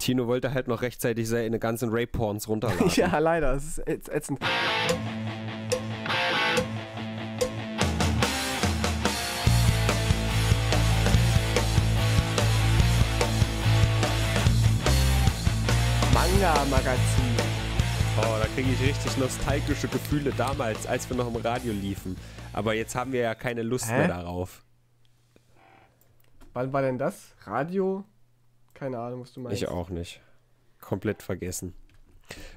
Tino wollte halt noch rechtzeitig seine ganzen Rape-Porns runterladen. ja, leider. Das ist ätzend. Manga-Magazin. Oh, da kriege ich richtig nostalgische Gefühle damals, als wir noch im Radio liefen. Aber jetzt haben wir ja keine Lust Hä? mehr darauf. Wann war denn das? Radio? Keine Ahnung, was du meinst. Ich auch nicht. Komplett vergessen.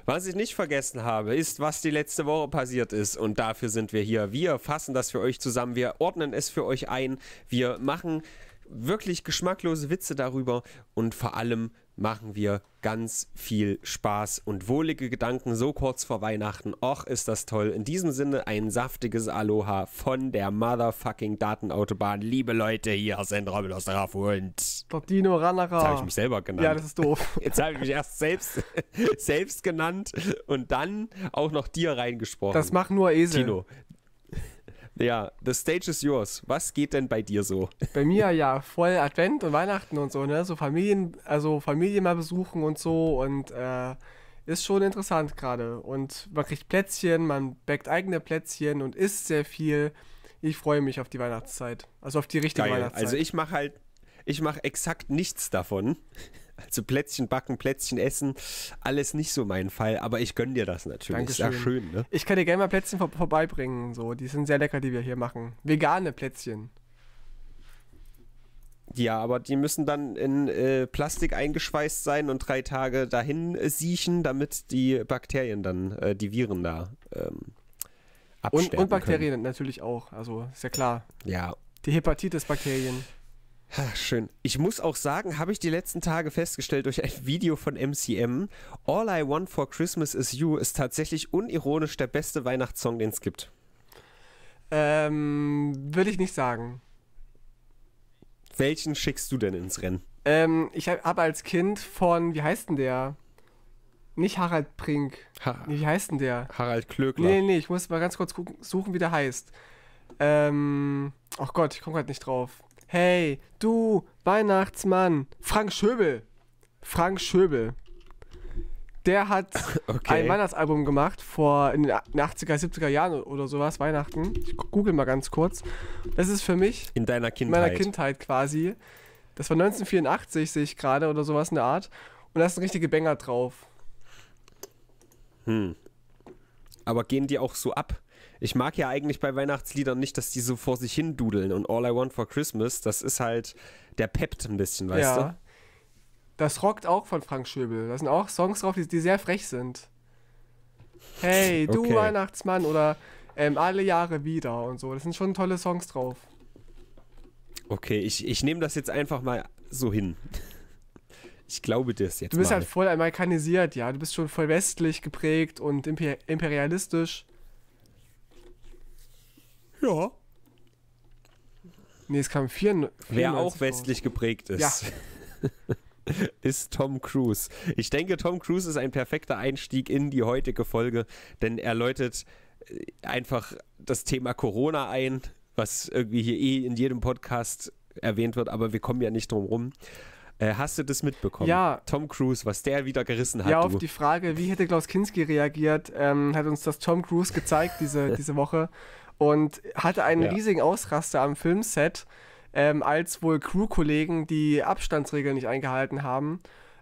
Was ich nicht vergessen habe, ist, was die letzte Woche passiert ist. Und dafür sind wir hier. Wir fassen das für euch zusammen. Wir ordnen es für euch ein. Wir machen wirklich geschmacklose Witze darüber. Und vor allem machen wir ganz viel Spaß und wohlige Gedanken so kurz vor Weihnachten. Och, ist das toll. In diesem Sinne ein saftiges Aloha von der motherfucking Datenautobahn. Liebe Leute, hier sind Robin Osterhoff und Dino Ranara. Jetzt habe ich mich selber genannt. Ja, das ist doof. Jetzt habe ich mich erst selbst, selbst genannt und dann auch noch dir reingesprochen. Das machen nur Esel. Dino, ja, the stage is yours. Was geht denn bei dir so? Bei mir ja, voll Advent und Weihnachten und so, ne? So Familien, also Familien mal besuchen und so und äh, ist schon interessant gerade. Und man kriegt Plätzchen, man backt eigene Plätzchen und isst sehr viel. Ich freue mich auf die Weihnachtszeit. Also auf die richtige Geil. Weihnachtszeit. Also ich mache halt, ich mache exakt nichts davon. Also Plätzchen backen, Plätzchen essen, alles nicht so mein Fall, aber ich gönne dir das natürlich. Dankeschön. Ist ja schön, ne? Ich kann dir gerne mal Plätzchen vor vorbeibringen, so. Die sind sehr lecker, die wir hier machen. Vegane Plätzchen. Ja, aber die müssen dann in äh, Plastik eingeschweißt sein und drei Tage dahin äh, siechen, damit die Bakterien dann, äh, die Viren da ähm, absterben und, und Bakterien können. natürlich auch, also ist ja klar. Ja. Die Hepatitis-Bakterien. Ha, schön. Ich muss auch sagen, habe ich die letzten Tage festgestellt durch ein Video von MCM. All I Want for Christmas is You ist tatsächlich unironisch der beste Weihnachtssong, den es gibt. Ähm, würde ich nicht sagen. Welchen schickst du denn ins Rennen? Ähm, ich habe als Kind von, wie heißt denn der? Nicht Harald Prink. Ha nee, wie heißt denn der? Harald Klöckler. Nee, nee, ich muss mal ganz kurz gucken, suchen, wie der heißt. Ähm, ach oh Gott, ich komme gerade nicht drauf. Hey, du Weihnachtsmann. Frank Schöbel. Frank Schöbel. Der hat okay. ein Weihnachtsalbum gemacht vor in den 80er, 70er Jahren oder sowas, Weihnachten. Ich google mal ganz kurz. Das ist für mich. In deiner Kindheit. In meiner Kindheit quasi. Das war 1984, sehe ich gerade, oder sowas in der Art. Und da ist ein richtige Banger drauf. Hm. Aber gehen die auch so ab? ich mag ja eigentlich bei Weihnachtsliedern nicht, dass die so vor sich hin dudeln und All I Want for Christmas, das ist halt, der peppt ein bisschen, weißt ja. du? Das rockt auch von Frank Schöbel. Da sind auch Songs drauf, die, die sehr frech sind. Hey, du okay. Weihnachtsmann oder ähm, alle Jahre wieder und so. Das sind schon tolle Songs drauf. Okay, ich, ich nehme das jetzt einfach mal so hin. Ich glaube das jetzt. Du bist mal. halt voll amerikanisiert, ja. Du bist schon voll westlich geprägt und imperialistisch. Ja. Nee, es kam 4. Wer auch westlich geprägt ist. Ja. ist Tom Cruise. Ich denke, Tom Cruise ist ein perfekter Einstieg in die heutige Folge, denn er läutet äh, einfach das Thema Corona ein, was irgendwie hier eh in jedem Podcast erwähnt wird, aber wir kommen ja nicht drum rum. Äh, hast du das mitbekommen? Ja. Tom Cruise, was der wieder gerissen hat. Ja, auf du. die Frage, wie hätte Klaus Kinski reagiert, ähm, hat uns das Tom Cruise gezeigt diese, diese Woche. und hatte einen ja. riesigen Ausraster am Filmset, ähm, als wohl Crew-Kollegen die Abstandsregeln nicht eingehalten haben.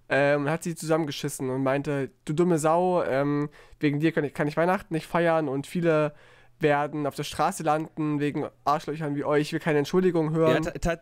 Ähm, hat sie zusammengeschissen und meinte, du dumme Sau, ähm, wegen dir kann ich, kann ich Weihnachten nicht feiern und viele werden auf der Straße landen wegen Arschlöchern wie euch, will keine Entschuldigung hören. Ja,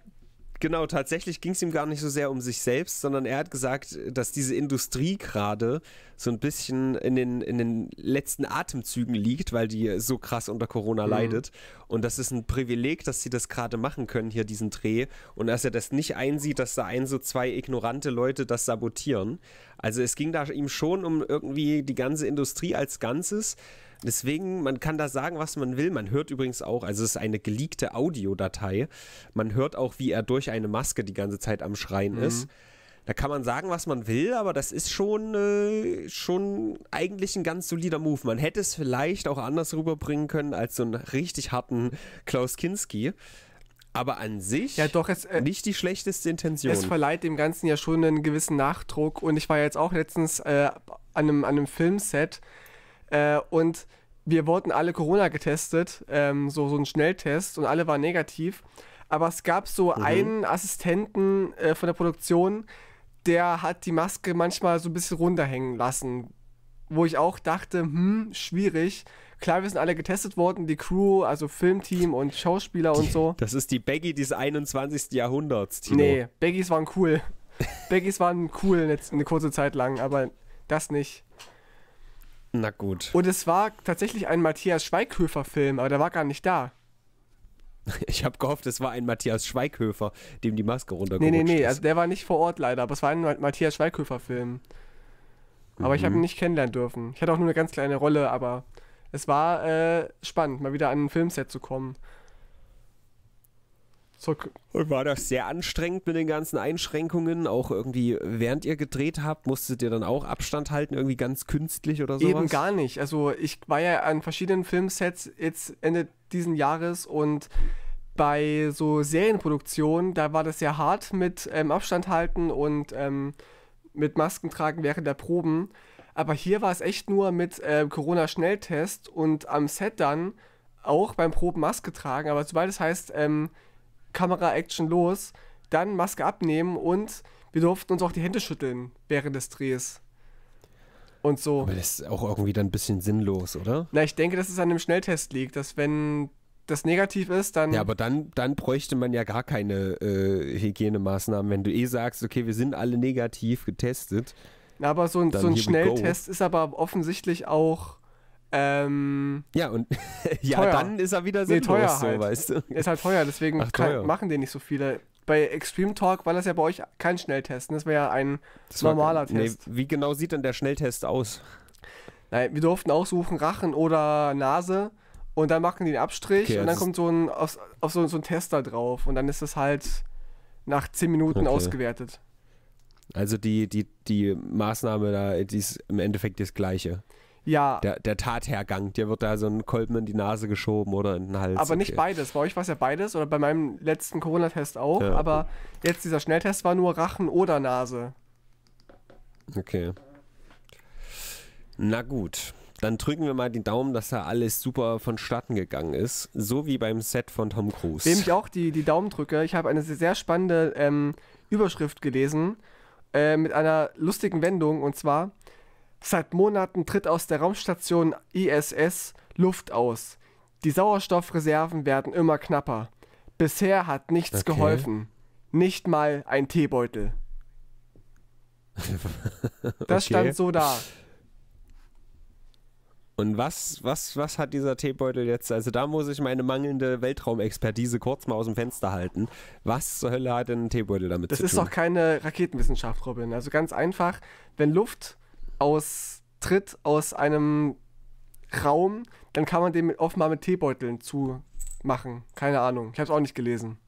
Genau, tatsächlich ging es ihm gar nicht so sehr um sich selbst, sondern er hat gesagt, dass diese Industrie gerade so ein bisschen in den, in den letzten Atemzügen liegt, weil die so krass unter Corona mhm. leidet. Und das ist ein Privileg, dass sie das gerade machen können, hier diesen Dreh. Und dass er das nicht einsieht, dass da ein so zwei ignorante Leute das sabotieren. Also es ging da ihm schon um irgendwie die ganze Industrie als Ganzes. Deswegen, man kann da sagen, was man will. Man hört übrigens auch, also es ist eine geleakte Audiodatei. Man hört auch, wie er durch eine Maske die ganze Zeit am Schreien mhm. ist. Da kann man sagen, was man will, aber das ist schon, äh, schon eigentlich ein ganz solider Move. Man hätte es vielleicht auch anders rüberbringen können als so einen richtig harten Klaus Kinski. Aber an sich ja, doch, es, äh, nicht die schlechteste Intention. Es verleiht dem Ganzen ja schon einen gewissen Nachdruck. Und ich war jetzt auch letztens äh, an, einem, an einem Filmset äh, und wir wurden alle Corona getestet, ähm, so, so ein Schnelltest und alle waren negativ. Aber es gab so mhm. einen Assistenten äh, von der Produktion, der hat die Maske manchmal so ein bisschen runterhängen lassen. Wo ich auch dachte, hm, schwierig. Klar, wir sind alle getestet worden, die Crew, also Filmteam und Schauspieler die, und so. Das ist die Baggy des 21. Jahrhunderts, Tino. Nee, Baggies waren cool. Baggies waren cool eine, eine kurze Zeit lang, aber das nicht. Na gut. Und es war tatsächlich ein Matthias Schweighöfer-Film, aber der war gar nicht da. Ich habe gehofft, es war ein Matthias Schweighöfer, dem die Maske runtergerutscht Nee, nee, nee, also der war nicht vor Ort leider, aber es war ein Matthias Schweighöfer-Film. Aber mhm. ich habe ihn nicht kennenlernen dürfen. Ich hatte auch nur eine ganz kleine Rolle, aber es war äh, spannend, mal wieder an ein Filmset zu kommen. Zock. Und war das sehr anstrengend mit den ganzen Einschränkungen? Auch irgendwie, während ihr gedreht habt, musstet ihr dann auch Abstand halten, irgendwie ganz künstlich oder sowas? Eben gar nicht. Also ich war ja an verschiedenen Filmsets jetzt Ende diesen Jahres und bei so Serienproduktionen, da war das sehr hart mit ähm, Abstand halten und ähm, mit Masken tragen während der Proben. Aber hier war es echt nur mit äh, Corona-Schnelltest und am Set dann auch beim Proben Maske tragen. Aber sobald es heißt, ähm, Kamera-Action los, dann Maske abnehmen und wir durften uns auch die Hände schütteln während des Drehs. Und so. Aber das ist auch irgendwie dann ein bisschen sinnlos, oder? Na, ich denke, dass es an dem Schnelltest liegt, dass wenn das negativ ist, dann. Ja, aber dann, dann bräuchte man ja gar keine äh, Hygienemaßnahmen, wenn du eh sagst, okay, wir sind alle negativ getestet. Na, aber so ein, so ein Schnelltest ist aber offensichtlich auch ähm, ja, und ja, dann ist er wieder sinnlos, nee, teuer halt. weißt du. Ist halt teuer, deswegen Ach, teuer. Kann, machen die nicht so viele. Bei Extreme Talk war das ja bei euch kein Schnelltest, das wäre ja ein das normaler war, Test. Nee, wie genau sieht denn der Schnelltest aus? Nein, wir durften aussuchen Rachen oder Nase und dann machen die einen Abstrich okay, und dann also kommt so ein, auf, auf so, so ein Tester drauf und dann ist das halt nach 10 Minuten okay. ausgewertet. Also die, die, die Maßnahme da, die ist im Endeffekt das gleiche. Ja. Der, der Tathergang, dir wird da so ein Kolben in die Nase geschoben oder in den Hals. Aber okay. nicht beides. Bei euch war es ja beides oder bei meinem letzten Corona-Test auch. Ja. Aber jetzt dieser Schnelltest war nur Rachen oder Nase. Okay. Na gut. Dann drücken wir mal die Daumen, dass da alles super vonstatten gegangen ist. So wie beim Set von Tom Cruise. Wem ich auch die, die Daumen drücke, ich habe eine sehr, sehr spannende ähm, Überschrift gelesen äh, mit einer lustigen Wendung und zwar Seit Monaten tritt aus der Raumstation ISS Luft aus. Die Sauerstoffreserven werden immer knapper. Bisher hat nichts okay. geholfen. Nicht mal ein Teebeutel. Das okay. stand so da. Und was, was, was hat dieser Teebeutel jetzt? Also da muss ich meine mangelnde Weltraumexpertise kurz mal aus dem Fenster halten. Was zur Hölle hat denn ein Teebeutel damit das zu tun? Das ist doch keine Raketenwissenschaft, Robin. Also ganz einfach, wenn Luft austritt aus einem Raum, dann kann man den mit, offenbar mit Teebeuteln zumachen. Keine Ahnung. Ich habe es auch nicht gelesen.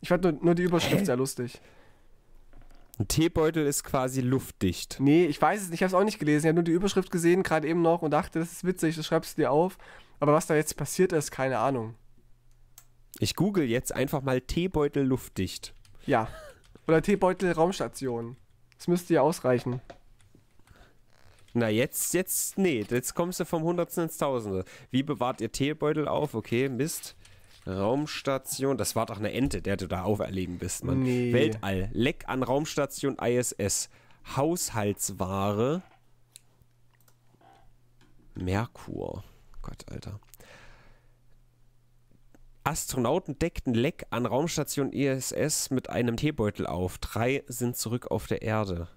Ich fand nur, nur die Überschrift Hä? sehr lustig. Ein Teebeutel ist quasi luftdicht. Nee, ich weiß es nicht. Ich habe es auch nicht gelesen. Ich habe nur die Überschrift gesehen, gerade eben noch, und dachte, das ist witzig, das schreibst du dir auf. Aber was da jetzt passiert ist, keine Ahnung. Ich google jetzt einfach mal Teebeutel luftdicht. Ja. Oder Teebeutel Raumstation. Das müsste ja ausreichen. Na, jetzt, jetzt, nee, jetzt kommst du vom Hundertsten ins Tausende. Wie bewahrt ihr Teebeutel auf? Okay, Mist. Raumstation, das war doch eine Ente, der du da auferlegen bist, Mann. Nee. Weltall, Leck an Raumstation ISS, Haushaltsware, Merkur. Gott, Alter. Astronauten deckten Leck an Raumstation ISS mit einem Teebeutel auf. Drei sind zurück auf der Erde.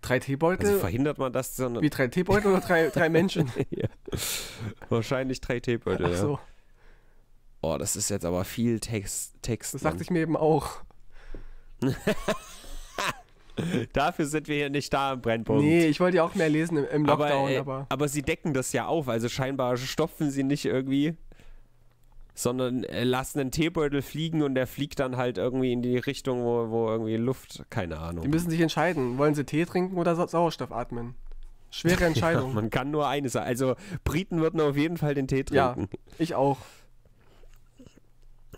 Drei Teebeutel? Also verhindert man das? Sondern Wie drei Teebeutel oder drei, drei Menschen? ja. Wahrscheinlich drei Teebeutel. Ach so. Ja. Oh, das ist jetzt aber viel Text. Text das dachte ich mir eben auch. Dafür sind wir hier nicht da im Brennpunkt. Nee, ich wollte ja auch mehr lesen im, im Lockdown. Aber, äh, aber, aber sie decken das ja auf, also scheinbar stopfen sie nicht irgendwie sondern lassen einen Teebeutel fliegen und der fliegt dann halt irgendwie in die Richtung, wo, wo irgendwie Luft, keine Ahnung. Die müssen sich entscheiden, wollen sie Tee trinken oder Sauerstoff atmen? Schwere Entscheidung. ja, man kann nur eines. Also Briten würden auf jeden Fall den Tee trinken. Ja, ich auch.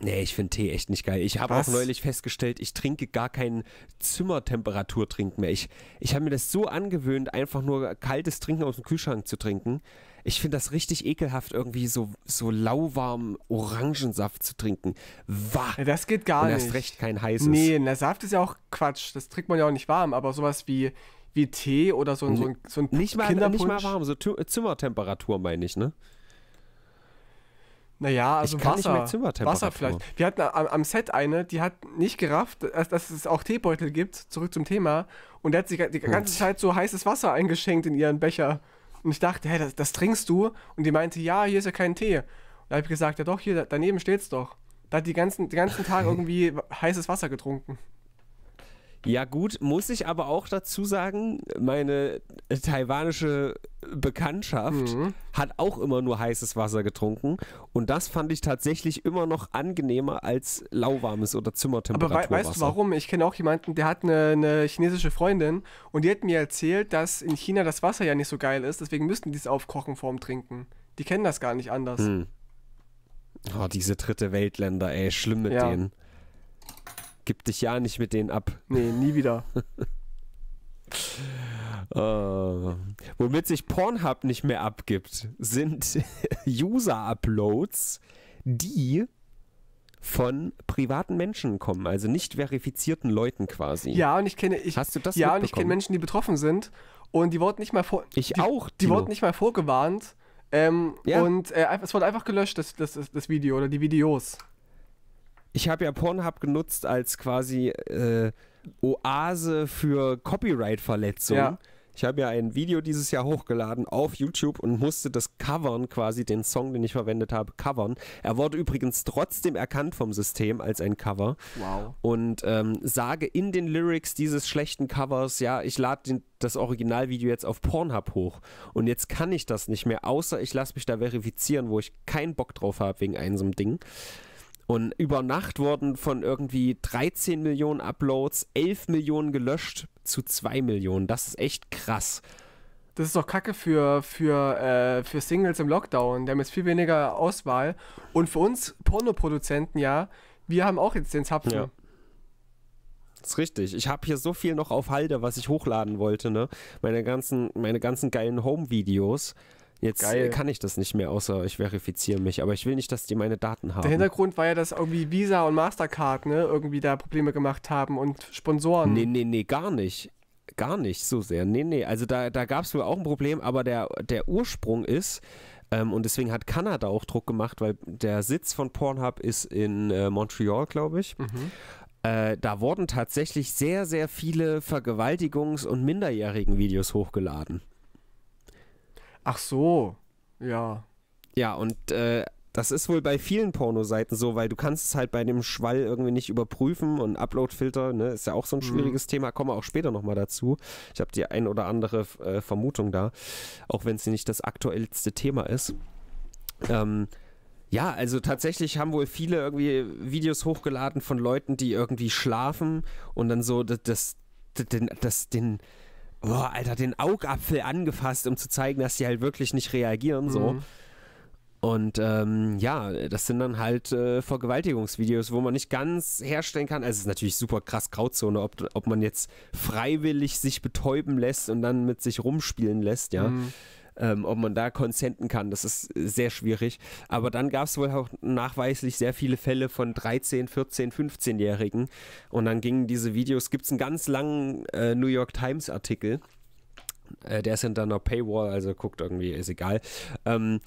Nee, ich finde Tee echt nicht geil. Ich habe auch neulich festgestellt, ich trinke gar keinen Zimmertemperaturtrink mehr. Ich, ich habe mir das so angewöhnt, einfach nur kaltes Trinken aus dem Kühlschrank zu trinken. Ich finde das richtig ekelhaft, irgendwie so, so lauwarm Orangensaft zu trinken. Wah! das geht gar und nicht. Und erst recht kein heißes. Nee, der Saft ist ja auch Quatsch. Das trinkt man ja auch nicht warm, aber sowas wie, wie Tee oder so, so ein, so ein nicht mal, Kinderpunsch. Nicht mal warm, so Zimmertemperatur meine ich, ne? Naja, also ich kann Wasser. Nicht mehr Zimmertemperatur. Wasser vielleicht. Wir hatten am, am, Set eine, die hat nicht gerafft, dass, dass, es auch Teebeutel gibt, zurück zum Thema. Und der hat sich die ganze Zeit so heißes Wasser eingeschenkt in ihren Becher. Und ich dachte, hey, das, das trinkst du? Und die meinte, ja, hier ist ja kein Tee. Und da habe ich gesagt, ja doch, hier daneben steht's doch. Da hat die ganzen, die ganzen Tag irgendwie heißes Wasser getrunken. Ja, gut, muss ich aber auch dazu sagen, meine taiwanische Bekanntschaft mhm. hat auch immer nur heißes Wasser getrunken. Und das fand ich tatsächlich immer noch angenehmer als lauwarmes oder Zimmertemperatur. Aber we weißt du warum? Ich kenne auch jemanden, der hat eine, eine, chinesische Freundin und die hat mir erzählt, dass in China das Wasser ja nicht so geil ist, deswegen müssten die es aufkochen vorm Trinken. Die kennen das gar nicht anders. Hm. Oh, diese dritte Weltländer, ey, schlimm mit ja. denen. Gib dich ja nicht mit denen ab. Nee, nie wieder. Uh, womit sich Pornhub nicht mehr abgibt, sind User-Uploads, die von privaten Menschen kommen, also nicht verifizierten Leuten quasi. Ja, und ich kenne ich Hast du das Ja, und ich kenne Menschen, die betroffen sind und die wurden nicht mal vor Ich die, auch. Die wurden nicht mal vorgewarnt. Ähm, ja. Und äh, es wurde einfach gelöscht das, das, das Video oder die Videos ich habe ja Pornhub genutzt als quasi äh, Oase für Copyright-Verletzungen. Ja. Ich habe ja ein Video dieses Jahr hochgeladen auf YouTube und musste das covern, quasi den Song, den ich verwendet habe, covern. Er wurde übrigens trotzdem erkannt vom System als ein Cover. Wow. Und ähm, sage in den Lyrics dieses schlechten Covers, ja, ich lade das Originalvideo jetzt auf Pornhub hoch. Und jetzt kann ich das nicht mehr, außer ich lasse mich da verifizieren, wo ich keinen Bock drauf habe wegen einem so einem Ding. Und über Nacht wurden von irgendwie 13 Millionen Uploads 11 Millionen gelöscht zu 2 Millionen. Das ist echt krass. Das ist doch kacke für, für, äh, für Singles im Lockdown. Die haben jetzt viel weniger Auswahl. Und für uns Pornoproduzenten, ja, wir haben auch jetzt den Zapfen. Ja. Das ist richtig. Ich habe hier so viel noch auf Halde, was ich hochladen wollte, ne? Meine ganzen, meine ganzen geilen Home-Videos. Jetzt Geil. kann ich das nicht mehr, außer ich verifiziere mich. Aber ich will nicht, dass die meine Daten haben. Der Hintergrund war ja, dass irgendwie Visa und Mastercard ne, irgendwie da Probleme gemacht haben und Sponsoren. Nee, nee, nee, gar nicht. Gar nicht so sehr. Nee, nee. Also da, da gab es wohl auch ein Problem, aber der, der Ursprung ist, ähm, und deswegen hat Kanada auch Druck gemacht, weil der Sitz von Pornhub ist in äh, Montreal, glaube ich. Mhm. Äh, da wurden tatsächlich sehr, sehr viele Vergewaltigungs- und Minderjährigen Videos hochgeladen. Ach so, ja. Ja, und äh, das ist wohl bei vielen Pornoseiten so, weil du kannst es halt bei dem Schwall irgendwie nicht überprüfen und Uploadfilter, ne, ist ja auch so ein mhm. schwieriges mhm. Thema, kommen wir auch später nochmal dazu. Ich habe die ein oder andere äh, Vermutung da, auch wenn es nicht das aktuellste Thema ist. Ähm, ja, also tatsächlich haben wohl viele irgendwie Videos hochgeladen von Leuten, die irgendwie schlafen und dann so das, das, den, das, den, boah, Alter, den Augapfel angefasst, um zu zeigen, dass sie halt wirklich nicht reagieren, mhm. so. Und ähm, ja, das sind dann halt äh, Vergewaltigungsvideos, wo man nicht ganz herstellen kann. Also es ist natürlich super krass Grauzone, ob, ob man jetzt freiwillig sich betäuben lässt und dann mit sich rumspielen lässt, ja. Mhm ähm, ob man da konsenten kann. Das ist äh, sehr schwierig. Aber dann gab es wohl auch nachweislich sehr viele Fälle von 13, 14, 15-Jährigen. Und dann gingen diese Videos, gibt es einen ganz langen äh, New York Times-Artikel. Äh, der ist hinter einer Paywall, also guckt irgendwie, ist egal. Ähm,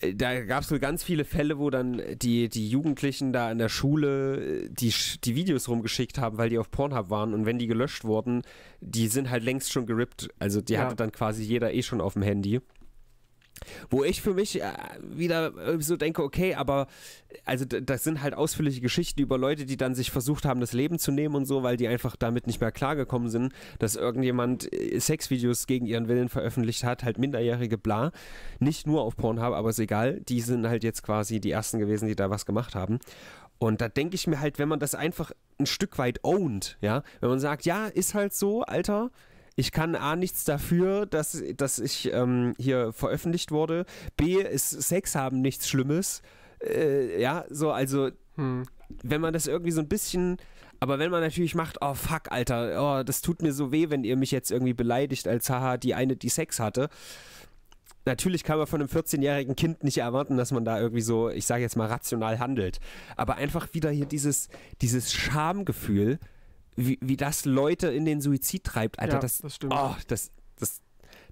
äh, da gab es so ganz viele Fälle, wo dann die, die Jugendlichen da in der Schule äh, die, die Videos rumgeschickt haben, weil die auf Pornhub waren und wenn die gelöscht wurden, die sind halt längst schon gerippt. Also die ja. hatte dann quasi jeder eh schon auf dem Handy. Wo ich für mich äh, wieder äh, so denke, okay, aber also das sind halt ausführliche Geschichten über Leute, die dann sich versucht haben, das Leben zu nehmen und so, weil die einfach damit nicht mehr klargekommen sind, dass irgendjemand äh, Sexvideos gegen ihren Willen veröffentlicht hat, halt minderjährige bla. Nicht nur auf Pornhub, aber ist egal. Die sind halt jetzt quasi die ersten gewesen, die da was gemacht haben. Und da denke ich mir halt, wenn man das einfach ein Stück weit ownt, ja, wenn man sagt, ja, ist halt so, Alter, ich kann A, nichts dafür, dass, dass ich ähm, hier veröffentlicht wurde. B, ist Sex haben nichts Schlimmes. Äh, ja, so, also, hm. wenn man das irgendwie so ein bisschen. Aber wenn man natürlich macht, oh fuck, Alter, oh, das tut mir so weh, wenn ihr mich jetzt irgendwie beleidigt, als haha, die eine, die Sex hatte. Natürlich kann man von einem 14-jährigen Kind nicht erwarten, dass man da irgendwie so, ich sage jetzt mal, rational handelt. Aber einfach wieder hier dieses, dieses Schamgefühl, wie, wie das Leute in den Suizid treibt, Alter. Ja, das, das stimmt. Oh, das, das,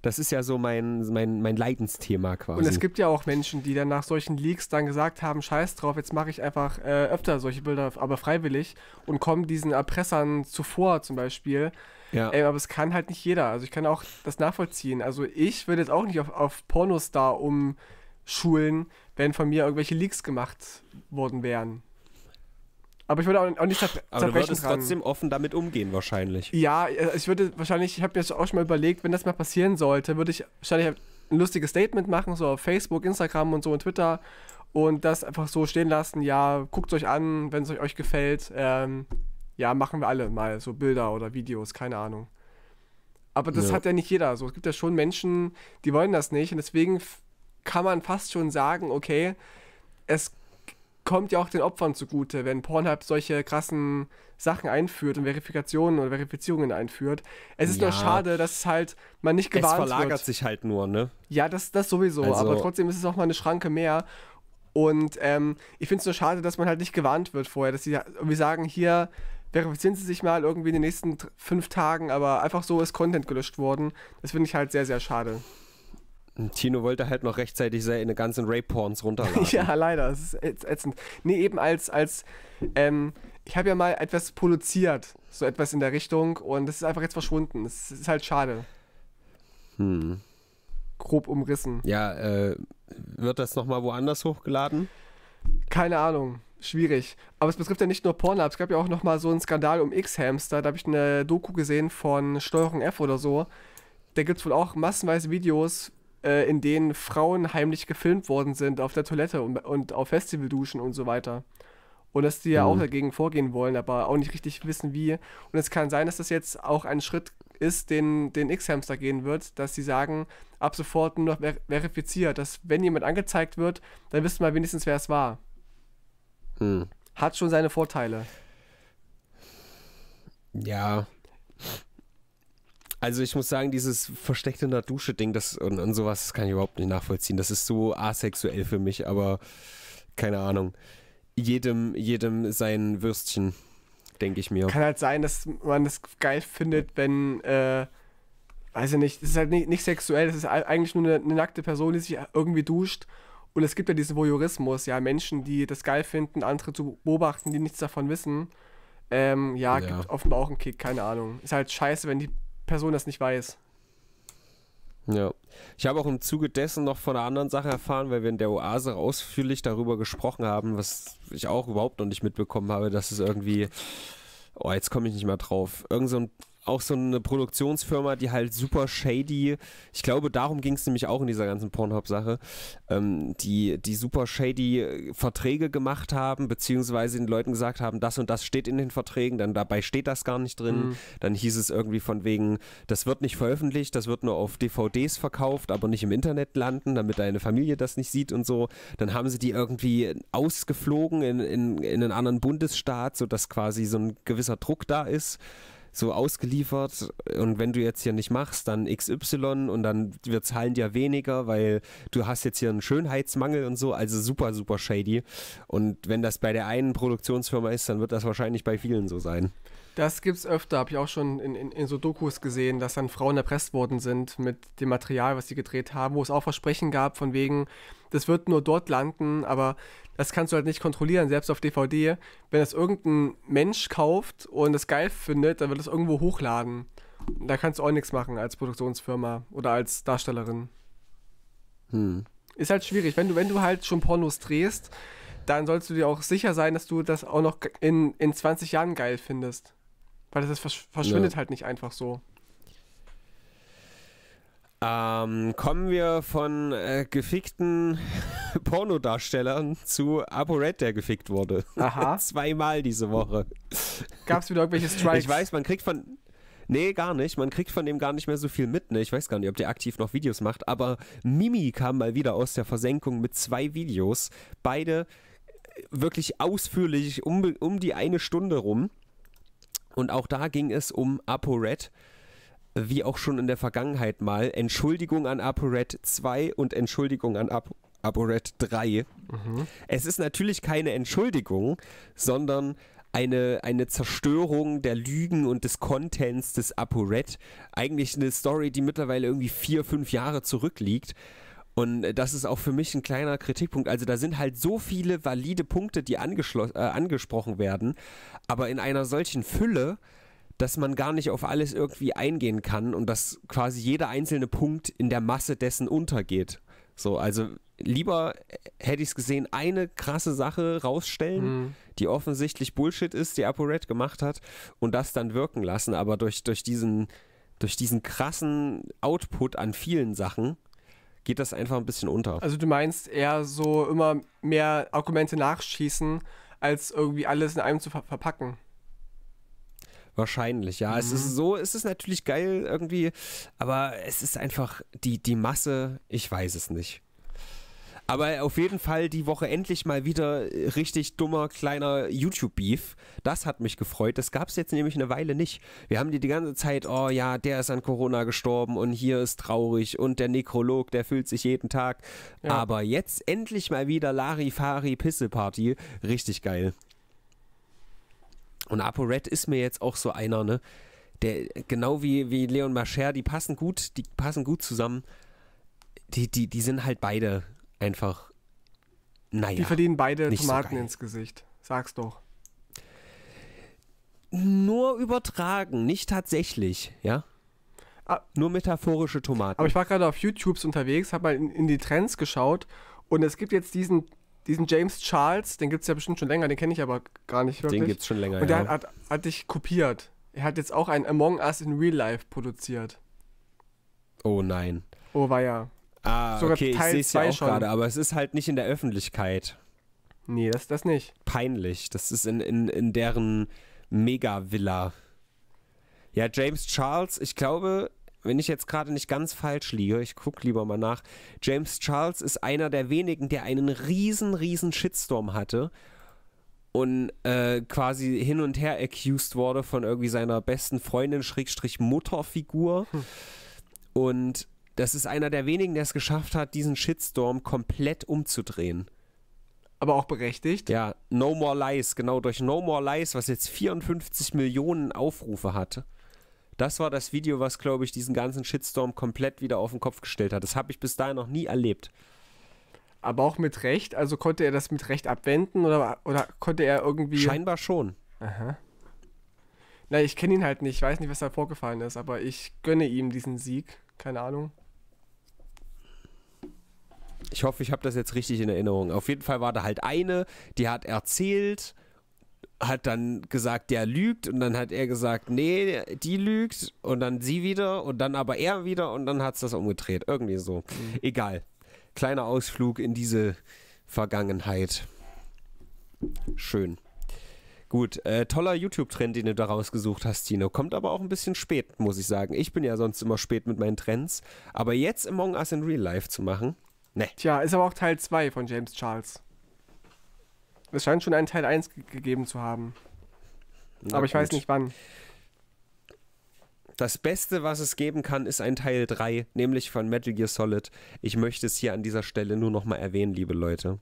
das ist ja so mein, mein, mein Leidensthema quasi. Und es gibt ja auch Menschen, die dann nach solchen Leaks dann gesagt haben, scheiß drauf, jetzt mache ich einfach äh, öfter solche Bilder, aber freiwillig und kommen diesen Erpressern zuvor zum Beispiel. Ja. Ey, aber es kann halt nicht jeder. Also ich kann auch das nachvollziehen. Also ich würde jetzt auch nicht auf, auf Pornostar umschulen, wenn von mir irgendwelche Leaks gemacht worden wären. Aber ich würde auch, nicht zerbrechen. Aber du würdest dran. trotzdem offen damit umgehen, wahrscheinlich. Ja, äh, ich würde wahrscheinlich, ich habe jetzt auch schon mal überlegt, wenn das mal passieren sollte, würde ich wahrscheinlich ein lustiges Statement machen, so auf Facebook, Instagram und so und Twitter und das einfach so stehen lassen. Ja, guckt euch an, wenn es euch, euch gefällt. Ähm, ja, machen wir alle mal so Bilder oder Videos, keine Ahnung. Aber das ja. hat ja nicht jeder. So, es gibt ja schon Menschen, die wollen das nicht und deswegen kann man fast schon sagen, okay, es kommt ja auch den Opfern zugute, wenn Pornhub solche krassen Sachen einführt und Verifikationen oder Verifizierungen einführt. Es ist ja. nur schade, dass halt man nicht gewarnt wird. Es verlagert wird. sich halt nur, ne? Ja, das, das sowieso, also. aber trotzdem ist es auch mal eine Schranke mehr. Und ähm, ich finde es nur schade, dass man halt nicht gewarnt wird vorher, dass sie irgendwie sagen, hier verifizieren Sie sich mal irgendwie in den nächsten fünf Tagen, aber einfach so ist Content gelöscht worden. Das finde ich halt sehr, sehr schade. Tino wollte halt noch rechtzeitig seine ganzen Rape-Porns runterladen. ja, leider. Das ist ätzend. Nee, eben als, als ähm, ich habe ja mal etwas produziert, so etwas in der Richtung, und das ist einfach jetzt verschwunden. Das ist halt schade. Hm. Grob umrissen. Ja, äh, wird das nochmal woanders hochgeladen? Keine Ahnung. Schwierig. Aber es betrifft ja nicht nur Pornhub. Es gab ja auch nochmal so einen Skandal um X-Hamster. Da habe ich eine Doku gesehen von Steuerung F oder so. Da gibt es wohl auch massenweise Videos äh, in denen Frauen heimlich gefilmt worden sind auf der Toilette und, und auf Festivalduschen und so weiter. Und dass die ja mhm. auch dagegen vorgehen wollen, aber auch nicht richtig wissen, wie. Und es kann sein, dass das jetzt auch ein Schritt ist, den, den X-Hamster gehen wird, dass sie sagen, ab sofort nur noch ver verifiziert, dass wenn jemand angezeigt wird, dann wissen wir wenigstens, wer es war. Mhm. Hat schon seine Vorteile. Ja. Also ich muss sagen, dieses versteckte in der Dusche Ding, das und, und sowas das kann ich überhaupt nicht nachvollziehen. Das ist so asexuell für mich, aber keine Ahnung. Jedem, jedem sein Würstchen, denke ich mir. Kann halt sein, dass man das geil findet, wenn, äh, weiß ich nicht, es ist halt nicht, nicht sexuell, es ist eigentlich nur eine, eine nackte Person, die sich irgendwie duscht. Und es gibt ja diesen Voyeurismus, ja, Menschen, die das geil finden, andere zu beobachten, die nichts davon wissen. Ähm, ja, ja, gibt offenbar auch einen Kick, keine Ahnung. Ist halt scheiße, wenn die Person das nicht weiß. Ja. Ich habe auch im Zuge dessen noch von einer anderen Sache erfahren, weil wir in der Oase ausführlich darüber gesprochen haben, was ich auch überhaupt noch nicht mitbekommen habe, dass es irgendwie. Oh, jetzt komme ich nicht mehr drauf. Irgend so ein auch so eine Produktionsfirma, die halt super shady, ich glaube, darum ging es nämlich auch in dieser ganzen Pornhub-Sache, ähm, die, die super shady äh, Verträge gemacht haben, beziehungsweise den Leuten gesagt haben, das und das steht in den Verträgen, dann dabei steht das gar nicht drin. Mhm. Dann hieß es irgendwie von wegen, das wird nicht veröffentlicht, das wird nur auf DVDs verkauft, aber nicht im Internet landen, damit deine Familie das nicht sieht und so. Dann haben sie die irgendwie ausgeflogen in, in, in einen anderen Bundesstaat, sodass quasi so ein gewisser Druck da ist so ausgeliefert und wenn du jetzt hier nicht machst, dann XY und dann wir zahlen dir weniger, weil du hast jetzt hier einen Schönheitsmangel und so, also super, super shady. Und wenn das bei der einen Produktionsfirma ist, dann wird das wahrscheinlich bei vielen so sein. Das gibt's öfter, habe ich auch schon in, in, in, so Dokus gesehen, dass dann Frauen erpresst worden sind mit dem Material, was sie gedreht haben, wo es auch Versprechen gab von wegen, das wird nur dort landen, aber das kannst du halt nicht kontrollieren, selbst auf DVD. Wenn das irgendein Mensch kauft und das geil findet, dann wird es irgendwo hochladen. da kannst du auch nichts machen als Produktionsfirma oder als Darstellerin. Hm. Ist halt schwierig. Wenn du, wenn du halt schon Pornos drehst, dann sollst du dir auch sicher sein, dass du das auch noch in, in 20 Jahren geil findest. Weil das ist, verschwindet ja. halt nicht einfach so. Ähm, kommen wir von äh, gefickten Pornodarstellern zu ApoRed, der gefickt wurde. Aha. Zweimal diese Woche. Gab es wieder irgendwelche Strikes? Ich weiß, man kriegt von. Nee, gar nicht. Man kriegt von dem gar nicht mehr so viel mit. Ne? Ich weiß gar nicht, ob der aktiv noch Videos macht. Aber Mimi kam mal wieder aus der Versenkung mit zwei Videos. Beide äh, wirklich ausführlich um, um die eine Stunde rum. Und auch da ging es um ApoRed. Red wie auch schon in der Vergangenheit mal, Entschuldigung an ApoRed 2 und Entschuldigung an Ap ApoRed 3. Mhm. Es ist natürlich keine Entschuldigung, sondern eine, eine Zerstörung der Lügen und des Contents des ApoRed. Eigentlich eine Story, die mittlerweile irgendwie vier, fünf Jahre zurückliegt. Und äh, das ist auch für mich ein kleiner Kritikpunkt. Also da sind halt so viele valide Punkte, die äh, angesprochen werden, aber in einer solchen Fülle, dass man gar nicht auf alles irgendwie eingehen kann und dass quasi jeder einzelne Punkt in der Masse dessen untergeht. So, also lieber hätte ich es gesehen, eine krasse Sache rausstellen, mhm. die offensichtlich Bullshit ist, die ApoRed gemacht hat, und das dann wirken lassen. Aber durch, durch, diesen, durch diesen krassen Output an vielen Sachen geht das einfach ein bisschen unter. Also du meinst eher so immer mehr Argumente nachschießen, als irgendwie alles in einem zu ver verpacken. Wahrscheinlich, ja. Mhm. Es ist mhm. so, es ist natürlich geil irgendwie, aber es ist einfach die, die Masse, ich weiß es nicht. Aber auf jeden Fall die Woche endlich mal wieder äh, richtig dummer kleiner YouTube-Beef. Das hat mich gefreut. Das gab es jetzt nämlich eine Weile nicht. Wir haben die die ganze Zeit, oh ja, der ist an Corona gestorben und hier ist traurig und der Nekrolog, der fühlt sich jeden Tag. Ja. Aber jetzt endlich mal wieder Larifari-Pisse-Party. Richtig geil. Und ApoRed ist mir jetzt auch so einer, ne? Der, genau wie, wie Leon Mascher, die passen gut, die passen gut zusammen. Die, die, die sind halt beide einfach. Naja. Die verdienen beide Tomaten so ins Gesicht. Sag's doch. Nur übertragen, nicht tatsächlich, ja? Ah, Nur metaphorische Tomaten. Aber ich war gerade auf YouTubes unterwegs, habe mal in, in die Trends geschaut und es gibt jetzt diesen diesen James Charles, den gibt es ja bestimmt schon länger, den kenne ich aber gar nicht wirklich. Den gibt es schon länger, Und der ja. hat, hat, dich kopiert. Er hat jetzt auch ein Among Us in Real Life produziert. Oh nein. Oh, war ja. Ah, Sogar okay, Teil ich sehe es ja auch gerade, aber es ist halt nicht in der Öffentlichkeit. Nee, das, ist das nicht. Peinlich. Das ist in, in, in deren Mega-Villa. Ja, James Charles, ich glaube, wenn ich jetzt gerade nicht ganz falsch liege, ich gucke lieber mal nach, James Charles ist einer der wenigen, der einen riesen, riesen Shitstorm hatte und äh, quasi hin und her accused wurde von irgendwie seiner besten Freundin, Schrägstrich Mutterfigur. Hm. Und das ist einer der wenigen, der es geschafft hat, diesen Shitstorm komplett umzudrehen. Aber auch berechtigt. Ja, No More Lies, genau, durch No More Lies, was jetzt 54 Millionen Aufrufe hatte. Das war das Video, was, glaube ich, diesen ganzen Shitstorm komplett wieder auf den Kopf gestellt hat. Das habe ich bis dahin noch nie erlebt. Aber auch mit Recht? Also konnte er das mit Recht abwenden oder, oder konnte er irgendwie. Scheinbar schon. Aha. Na, ich kenne ihn halt nicht. Ich weiß nicht, was da vorgefallen ist, aber ich gönne ihm diesen Sieg. Keine Ahnung. Ich hoffe, ich habe das jetzt richtig in Erinnerung. Auf jeden Fall war da halt eine, die hat erzählt, hat dann gesagt, der lügt und dann hat er gesagt, nee, die lügt und dann sie wieder und dann aber er wieder und dann hat es das umgedreht. Irgendwie so. Mhm. Egal. Kleiner Ausflug in diese Vergangenheit. Schön. Gut, äh, toller YouTube-Trend, den du da rausgesucht hast, Tino. Kommt aber auch ein bisschen spät, muss ich sagen. Ich bin ja sonst immer spät mit meinen Trends. Aber jetzt Among Us in Real Life zu machen, ne. Tja, ist aber auch Teil 2 von James Charles. Es scheint schon einen Teil 1 gegeben zu haben. Na Aber ich weiß nicht wann. Das Beste, was es geben kann, ist ein Teil 3, nämlich von Metal Gear Solid. Ich möchte es hier an dieser Stelle nur nochmal erwähnen, liebe Leute.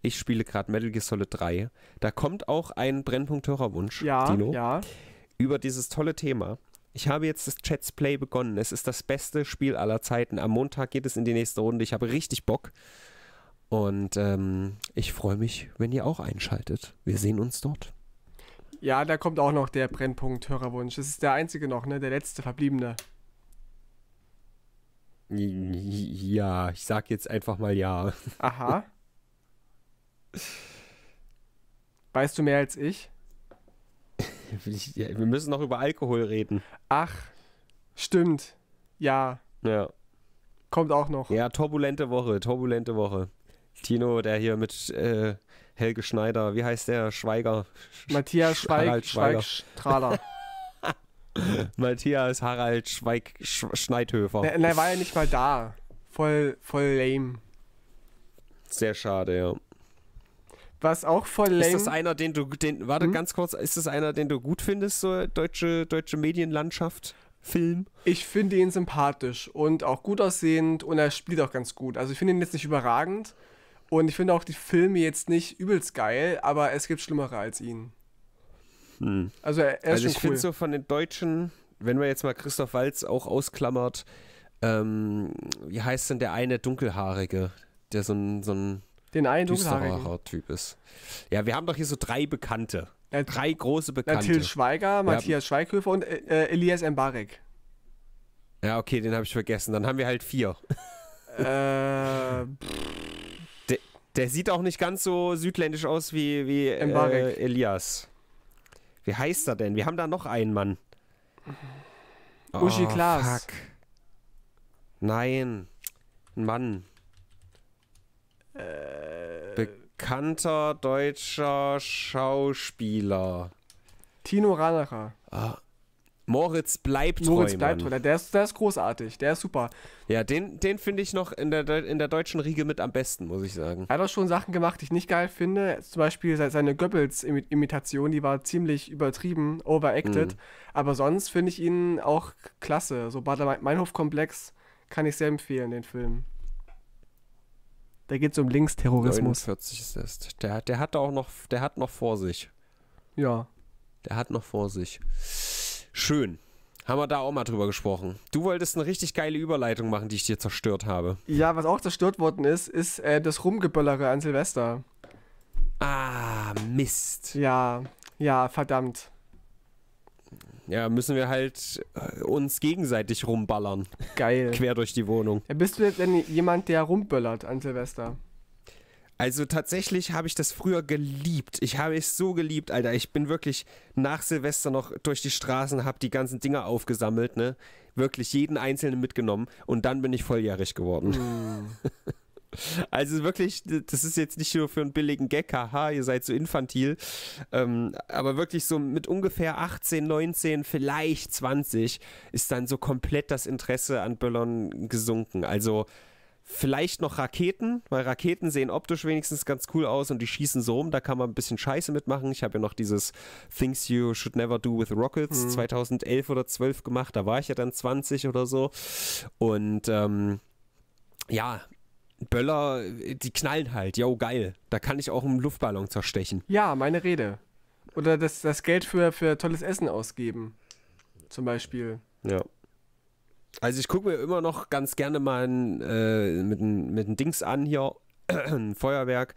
Ich spiele gerade Metal Gear Solid 3. Da kommt auch ein Brennpunkt-Hörerwunsch, ja, Dino, ja. über dieses tolle Thema. Ich habe jetzt das Chats Play begonnen. Es ist das beste Spiel aller Zeiten. Am Montag geht es in die nächste Runde. Ich habe richtig Bock. Und ähm, ich freue mich, wenn ihr auch einschaltet. Wir sehen uns dort. Ja, da kommt auch noch der Brennpunkt Hörerwunsch. Das ist der einzige noch, ne? Der letzte verbliebene. Ja, ich sag jetzt einfach mal ja. Aha. Weißt du mehr als ich? Wir müssen noch über Alkohol reden. Ach, stimmt. Ja. Ja. Kommt auch noch. Ja, turbulente Woche, turbulente Woche. Tino, der hier mit äh, Helge Schneider, wie heißt der? Schweiger. Matthias Schweig, Harald Schweiger. Schweigstrahler. Matthias Harald Schweig Sch Schneidhöfer. Ne, ne, war ja nicht mal da. Voll, voll lame. Sehr schade, ja. Was auch voll lame. Ist das einer, den du, den, warte hm? ganz kurz, ist das einer, den du gut findest, so deutsche, deutsche Medienlandschaft? Film? Ich finde ihn sympathisch und auch gut aussehend und er spielt auch ganz gut. Also ich finde ihn jetzt nicht überragend, und ich finde auch die Filme jetzt nicht übelst geil, aber es gibt Schlimmere als ihn. Hm. Also, er, er also ich cool. finde so von den Deutschen, wenn man jetzt mal Christoph Walz auch ausklammert, ähm, wie heißt denn der eine Dunkelhaarige, der so ein, so ein den einen düsterer Typ ist. Ja, wir haben doch hier so drei Bekannte. Ja, drei große Bekannte. Ja, Till Schweiger, Matthias Schweighöfer und äh, äh, Elias Mbarek. Ja, okay, den habe ich vergessen. Dann haben wir halt vier. Äh, der sieht auch nicht ganz so südländisch aus wie, wie äh, Elias. Wie heißt er denn? Wir haben da noch einen Mann. Oh, Uschi Klaas. Fuck. Nein. Ein Mann. Äh, Bekannter deutscher Schauspieler. Tino Ranacher. Ah. Moritz bleibt treu. Moritz bleibt treu. Der ist, der ist großartig. Der ist super. Ja, den, den finde ich noch in der, in der deutschen Riege mit am besten, muss ich sagen. Er hat auch schon Sachen gemacht, die ich nicht geil finde. Zum Beispiel seine Goebbels-Imitation, die war ziemlich übertrieben, overacted. Mhm. Aber sonst finde ich ihn auch klasse. So Bader-Meinhof-Komplex kann ich sehr empfehlen, den Film. Da geht es um Linksterrorismus. 49 ist es. Der, der hat auch noch, der hat noch vor sich. Ja. Der hat noch vor sich. Schön. Haben wir da auch mal drüber gesprochen. Du wolltest eine richtig geile Überleitung machen, die ich dir zerstört habe. Ja, was auch zerstört worden ist, ist äh, das Rumgeböllere an Silvester. Ah, Mist. Ja, ja, verdammt. Ja, müssen wir halt äh, uns gegenseitig rumballern. Geil. Quer durch die Wohnung. Ja, bist du denn jemand, der rumböllert an Silvester? Also tatsächlich habe ich das früher geliebt. Ich habe es so geliebt, Alter. Ich bin wirklich nach Silvester noch durch die Straßen, habe die ganzen Dinger aufgesammelt, ne? Wirklich jeden einzelnen mitgenommen und dann bin ich volljährig geworden. Mm. Also wirklich, das ist jetzt nicht nur für einen billigen Gag, haha, ihr seid so infantil, ähm, aber wirklich so mit ungefähr 18, 19, vielleicht 20 ist dann so komplett das Interesse an Böllern gesunken. Also Vielleicht noch Raketen, weil Raketen sehen optisch wenigstens ganz cool aus und die schießen so rum. Da kann man ein bisschen Scheiße mitmachen. Ich habe ja noch dieses Things You Should Never Do with Rockets mhm. 2011 oder 12 gemacht. Da war ich ja dann 20 oder so. Und ähm, ja, Böller, die knallen halt. Jo, geil. Da kann ich auch einen Luftballon zerstechen. Ja, meine Rede. Oder das, das Geld für, für tolles Essen ausgeben. Zum Beispiel. Ja. Also ich gucke mir immer noch ganz gerne mal ein, äh, mit, ein, mit ein Dings an hier, ein Feuerwerk.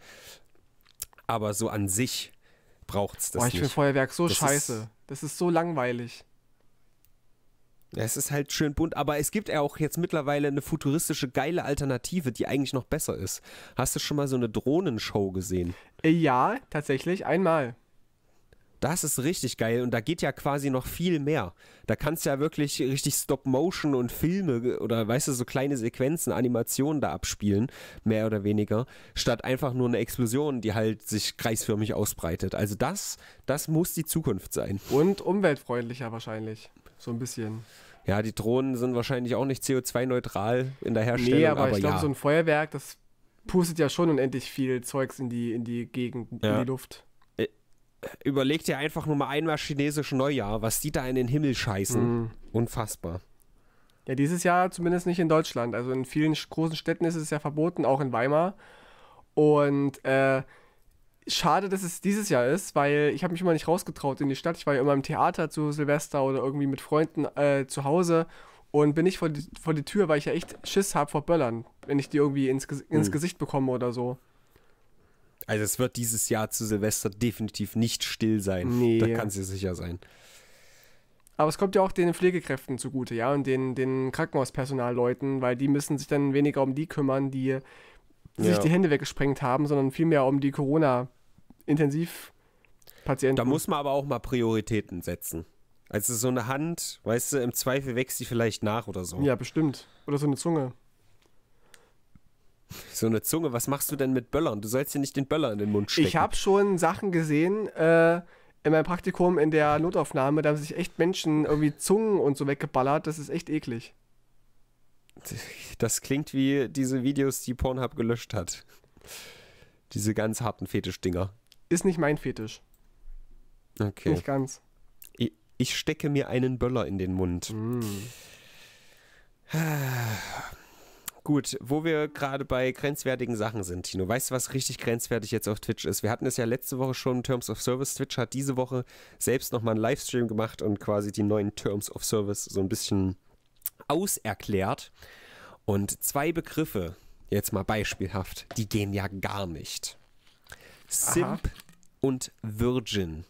Aber so an sich braucht es das Boah, ich nicht. ich finde Feuerwerk so das scheiße. Ist, das ist so langweilig. es ist halt schön bunt, aber es gibt ja auch jetzt mittlerweile eine futuristische, geile Alternative, die eigentlich noch besser ist. Hast du schon mal so eine Drohnenshow gesehen? Äh, ja, tatsächlich, einmal. Das ist richtig geil und da geht ja quasi noch viel mehr. Da kannst du ja wirklich richtig Stop-Motion und Filme oder weißt du, so kleine Sequenzen, Animationen da abspielen, mehr oder weniger, statt einfach nur eine Explosion, die halt sich kreisförmig ausbreitet. Also das, das muss die Zukunft sein. Und umweltfreundlicher wahrscheinlich. So ein bisschen. Ja, die Drohnen sind wahrscheinlich auch nicht CO2-neutral in der Herstellung. Nee, aber, aber ich glaube, ja. so ein Feuerwerk, das pustet ja schon unendlich viel Zeugs in die, in die Gegend, ja. in die Luft überleg dir einfach nur mal einmal chinesisches Neujahr, was die da in den Himmel scheißen. Mm. Unfassbar. Ja, dieses Jahr zumindest nicht in Deutschland. Also in vielen großen Städten ist es ja verboten, auch in Weimar. Und äh, schade, dass es dieses Jahr ist, weil ich habe mich immer nicht rausgetraut in die Stadt. Ich war ja immer im Theater zu Silvester oder irgendwie mit Freunden äh, zu Hause und bin nicht vor die, vor die Tür, weil ich ja echt Schiss habe vor Böllern, wenn ich die irgendwie ins, ins mm. Gesicht bekomme oder so. Also es wird dieses Jahr zu Silvester definitiv nicht still sein. Nee. Da kannst du sicher sein. Aber es kommt ja auch den Pflegekräften zugute, ja, und den, den Krankenhauspersonalleuten, weil die müssen sich dann weniger um die kümmern, die sich die Hände weggesprengt haben, sondern vielmehr um die Corona-Intensivpatienten. Da muss man aber auch mal Prioritäten setzen. Also so eine Hand, weißt du, im Zweifel wächst sie vielleicht nach oder so. Ja, bestimmt. Oder so eine Zunge. So eine Zunge, was machst du denn mit Böllern? Du sollst dir nicht den Böller in den Mund stecken. Ich habe schon Sachen gesehen, äh, in meinem Praktikum in der Notaufnahme, da haben sich echt Menschen irgendwie Zungen und so weggeballert. Das ist echt eklig. Das klingt wie diese Videos, die Pornhub gelöscht hat. Diese ganz harten Fetischdinger. Ist nicht mein Fetisch. Okay. Nicht ganz. Ich, ich stecke mir einen Böller in den Mund. Mm. Gut, wo wir gerade bei grenzwertigen Sachen sind, Tino, weißt du, was richtig grenzwertig jetzt auf Twitch ist? Wir hatten es ja letzte Woche schon in Terms of Service. Twitch hat diese Woche selbst nochmal einen Livestream gemacht und quasi die neuen Terms of Service so ein bisschen auserklärt. Und zwei Begriffe, jetzt mal beispielhaft, die gehen ja gar nicht. Simp Aha. und Virgin.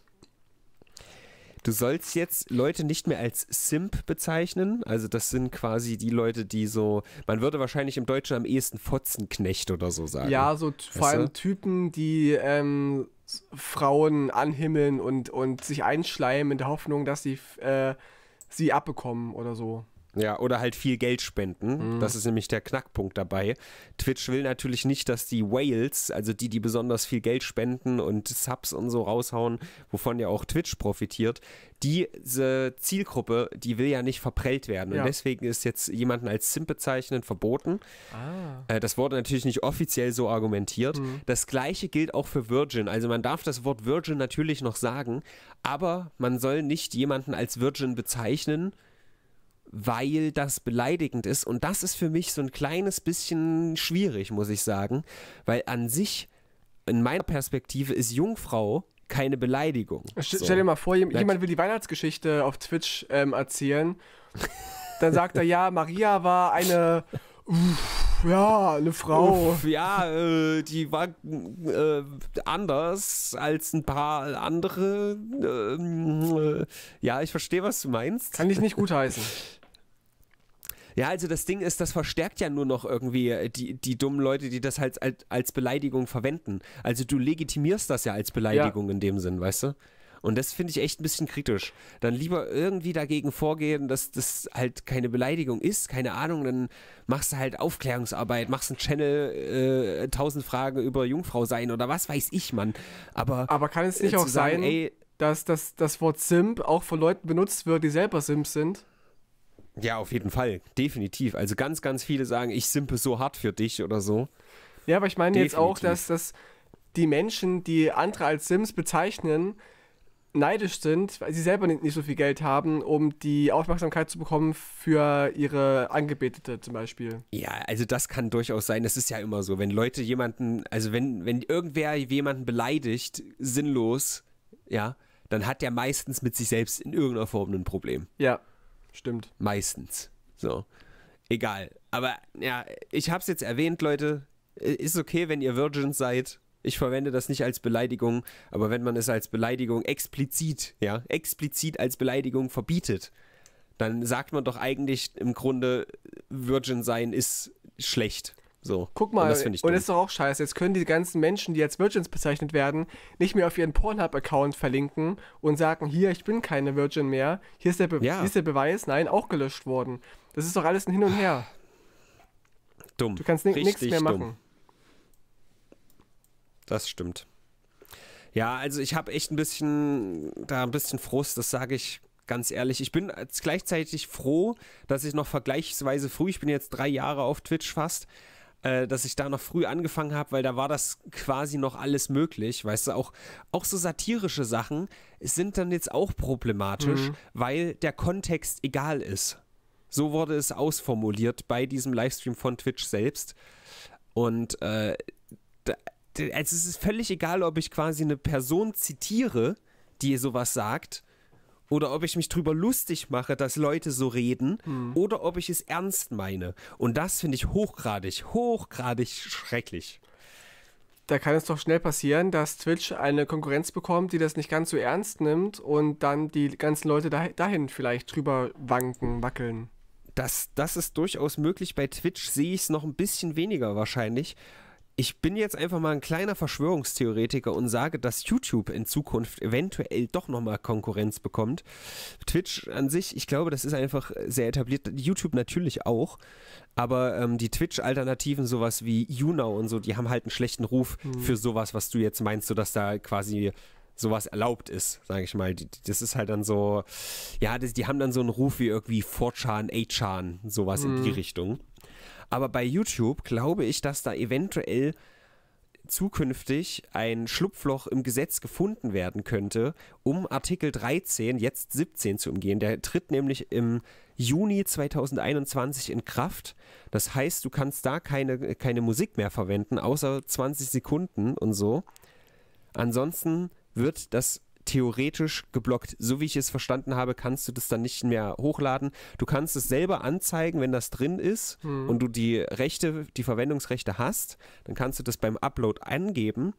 Du sollst jetzt Leute nicht mehr als Simp bezeichnen. Also das sind quasi die Leute, die so, man würde wahrscheinlich im Deutschen am ehesten Fotzenknecht oder so sagen. Ja, so weißt vor allem du? Typen, die ähm, Frauen anhimmeln und, und sich einschleimen in der Hoffnung, dass sie äh, sie abbekommen oder so. Ja, oder halt viel Geld spenden. Mhm. Das ist nämlich der Knackpunkt dabei. Twitch will natürlich nicht, dass die Whales, also die, die besonders viel Geld spenden und Subs und so raushauen, wovon ja auch Twitch profitiert, diese Zielgruppe, die will ja nicht verprellt werden. Ja. Und deswegen ist jetzt jemanden als Sim bezeichnen verboten. Ah. Äh, das wurde natürlich nicht offiziell so argumentiert. Mhm. Das gleiche gilt auch für Virgin. Also man darf das Wort Virgin natürlich noch sagen, aber man soll nicht jemanden als Virgin bezeichnen, weil das beleidigend ist. Und das ist für mich so ein kleines bisschen schwierig, muss ich sagen, weil an sich, in meiner Perspektive, ist Jungfrau keine Beleidigung. St so. Stell dir mal vor, jemand will die Weihnachtsgeschichte auf Twitch ähm, erzählen. Dann sagt er, ja, Maria war eine. Uff, ja, eine Frau. Uff, ja, äh, die war äh, anders als ein paar andere. Ähm, äh, ja, ich verstehe, was du meinst. Kann ich nicht gutheißen. Ja, also das Ding ist, das verstärkt ja nur noch irgendwie äh, die, die dummen Leute, die das halt als, als Beleidigung verwenden. Also du legitimierst das ja als Beleidigung ja. in dem Sinn, weißt du? Und das finde ich echt ein bisschen kritisch. Dann lieber irgendwie dagegen vorgehen, dass das halt keine Beleidigung ist, keine Ahnung, dann machst du halt Aufklärungsarbeit, machst einen Channel, äh, tausend äh, Fragen über Jungfrau sein oder was weiß ich, Mann. Aber, Aber kann es äh, nicht auch sagen, sein, ey, dass, dass das Wort Simp auch von Leuten benutzt wird, die selber Simps sind? Ja, auf jeden Fall, definitiv. Also ganz, ganz viele sagen, ich simpe so hart für dich oder so. Ja, aber ich meine definitiv. jetzt auch, dass, dass die Menschen, die andere als Sims bezeichnen, neidisch sind, weil sie selber nicht, nicht so viel Geld haben, um die Aufmerksamkeit zu bekommen für ihre Angebetete zum Beispiel. Ja, also das kann durchaus sein. Das ist ja immer so. Wenn Leute jemanden, also wenn, wenn irgendwer jemanden beleidigt, sinnlos, ja, dann hat der meistens mit sich selbst in irgendeiner Form ein Problem. Ja, Stimmt. Meistens. So. Egal. Aber ja, ich hab's jetzt erwähnt, Leute. Ist okay, wenn ihr Virgin seid. Ich verwende das nicht als Beleidigung, aber wenn man es als Beleidigung explizit, ja, explizit als Beleidigung verbietet, dann sagt man doch eigentlich im Grunde, Virgin sein ist schlecht. So. Guck mal, und das, und ist doch auch scheiße. Jetzt können die ganzen Menschen, die als Virgins bezeichnet werden, nicht mehr auf ihren Pornhub-Account verlinken und sagen, hier, ich bin keine Virgin mehr. Hier ist, der Be ja. hier ist der Beweis, nein, auch gelöscht worden. Das ist doch alles ein Hin und Her. Dumm. Du kannst nichts mehr machen. Das stimmt. Ja, also ich habe echt ein bisschen, da ein bisschen Frust, das sage ich ganz ehrlich. Ich bin gleichzeitig froh, dass ich noch vergleichsweise früh, ich bin jetzt drei Jahre auf Twitch fast, äh, dass ich da noch früh angefangen habe, weil da war das quasi noch alles möglich. Weißt du, auch, auch so satirische Sachen sind dann jetzt auch problematisch, mhm. weil der Kontext egal ist. So wurde es ausformuliert bei diesem Livestream von Twitch selbst. Und äh, da, also es ist völlig egal, ob ich quasi eine Person zitiere, die sowas sagt, oder ob ich mich drüber lustig mache, dass Leute so reden mhm. oder ob ich es ernst meine. Und das finde ich hochgradig, hochgradig schrecklich. Da kann es doch schnell passieren, dass Twitch eine Konkurrenz bekommt, die das nicht ganz so ernst nimmt und dann die ganzen Leute dahin vielleicht drüber wanken, wackeln das, das ist durchaus möglich. Bei Twitch sehe ich es noch ein bisschen weniger wahrscheinlich, ich bin jetzt einfach mal ein kleiner Verschwörungstheoretiker und sage, dass YouTube in Zukunft eventuell doch nochmal Konkurrenz bekommt. Twitch an sich, ich glaube, das ist einfach sehr etabliert. YouTube natürlich auch. Aber ähm, die Twitch-Alternativen, sowas wie YouNow und so, die haben halt einen schlechten Ruf mhm. für sowas, was du jetzt meinst, sodass da quasi sowas erlaubt ist, sage ich mal. das ist halt dann so, ja, das, die haben dann so einen Ruf wie irgendwie 4chan, 8chan, sowas mhm. in die hm. Richtung. Aber bei YouTube glaube ich, dass da eventuell zukünftig ein Schlupfloch im Gesetz gefunden werden könnte, um Artikel 13, jetzt 17 zu umgehen. Der tritt nämlich im Juni 2021 in Kraft. Das heißt, du kannst da keine, keine Musik mehr verwenden, außer 20 Sekunden und so. Ansonsten wird das theoretisch geblockt. So wie ich es verstanden habe, kannst du das dann nicht mehr hochladen. Du kannst es selber anzeigen, wenn das drin ist hm. und du die Rechte, die Verwendungsrechte hast, dann kannst du das beim Upload angeben.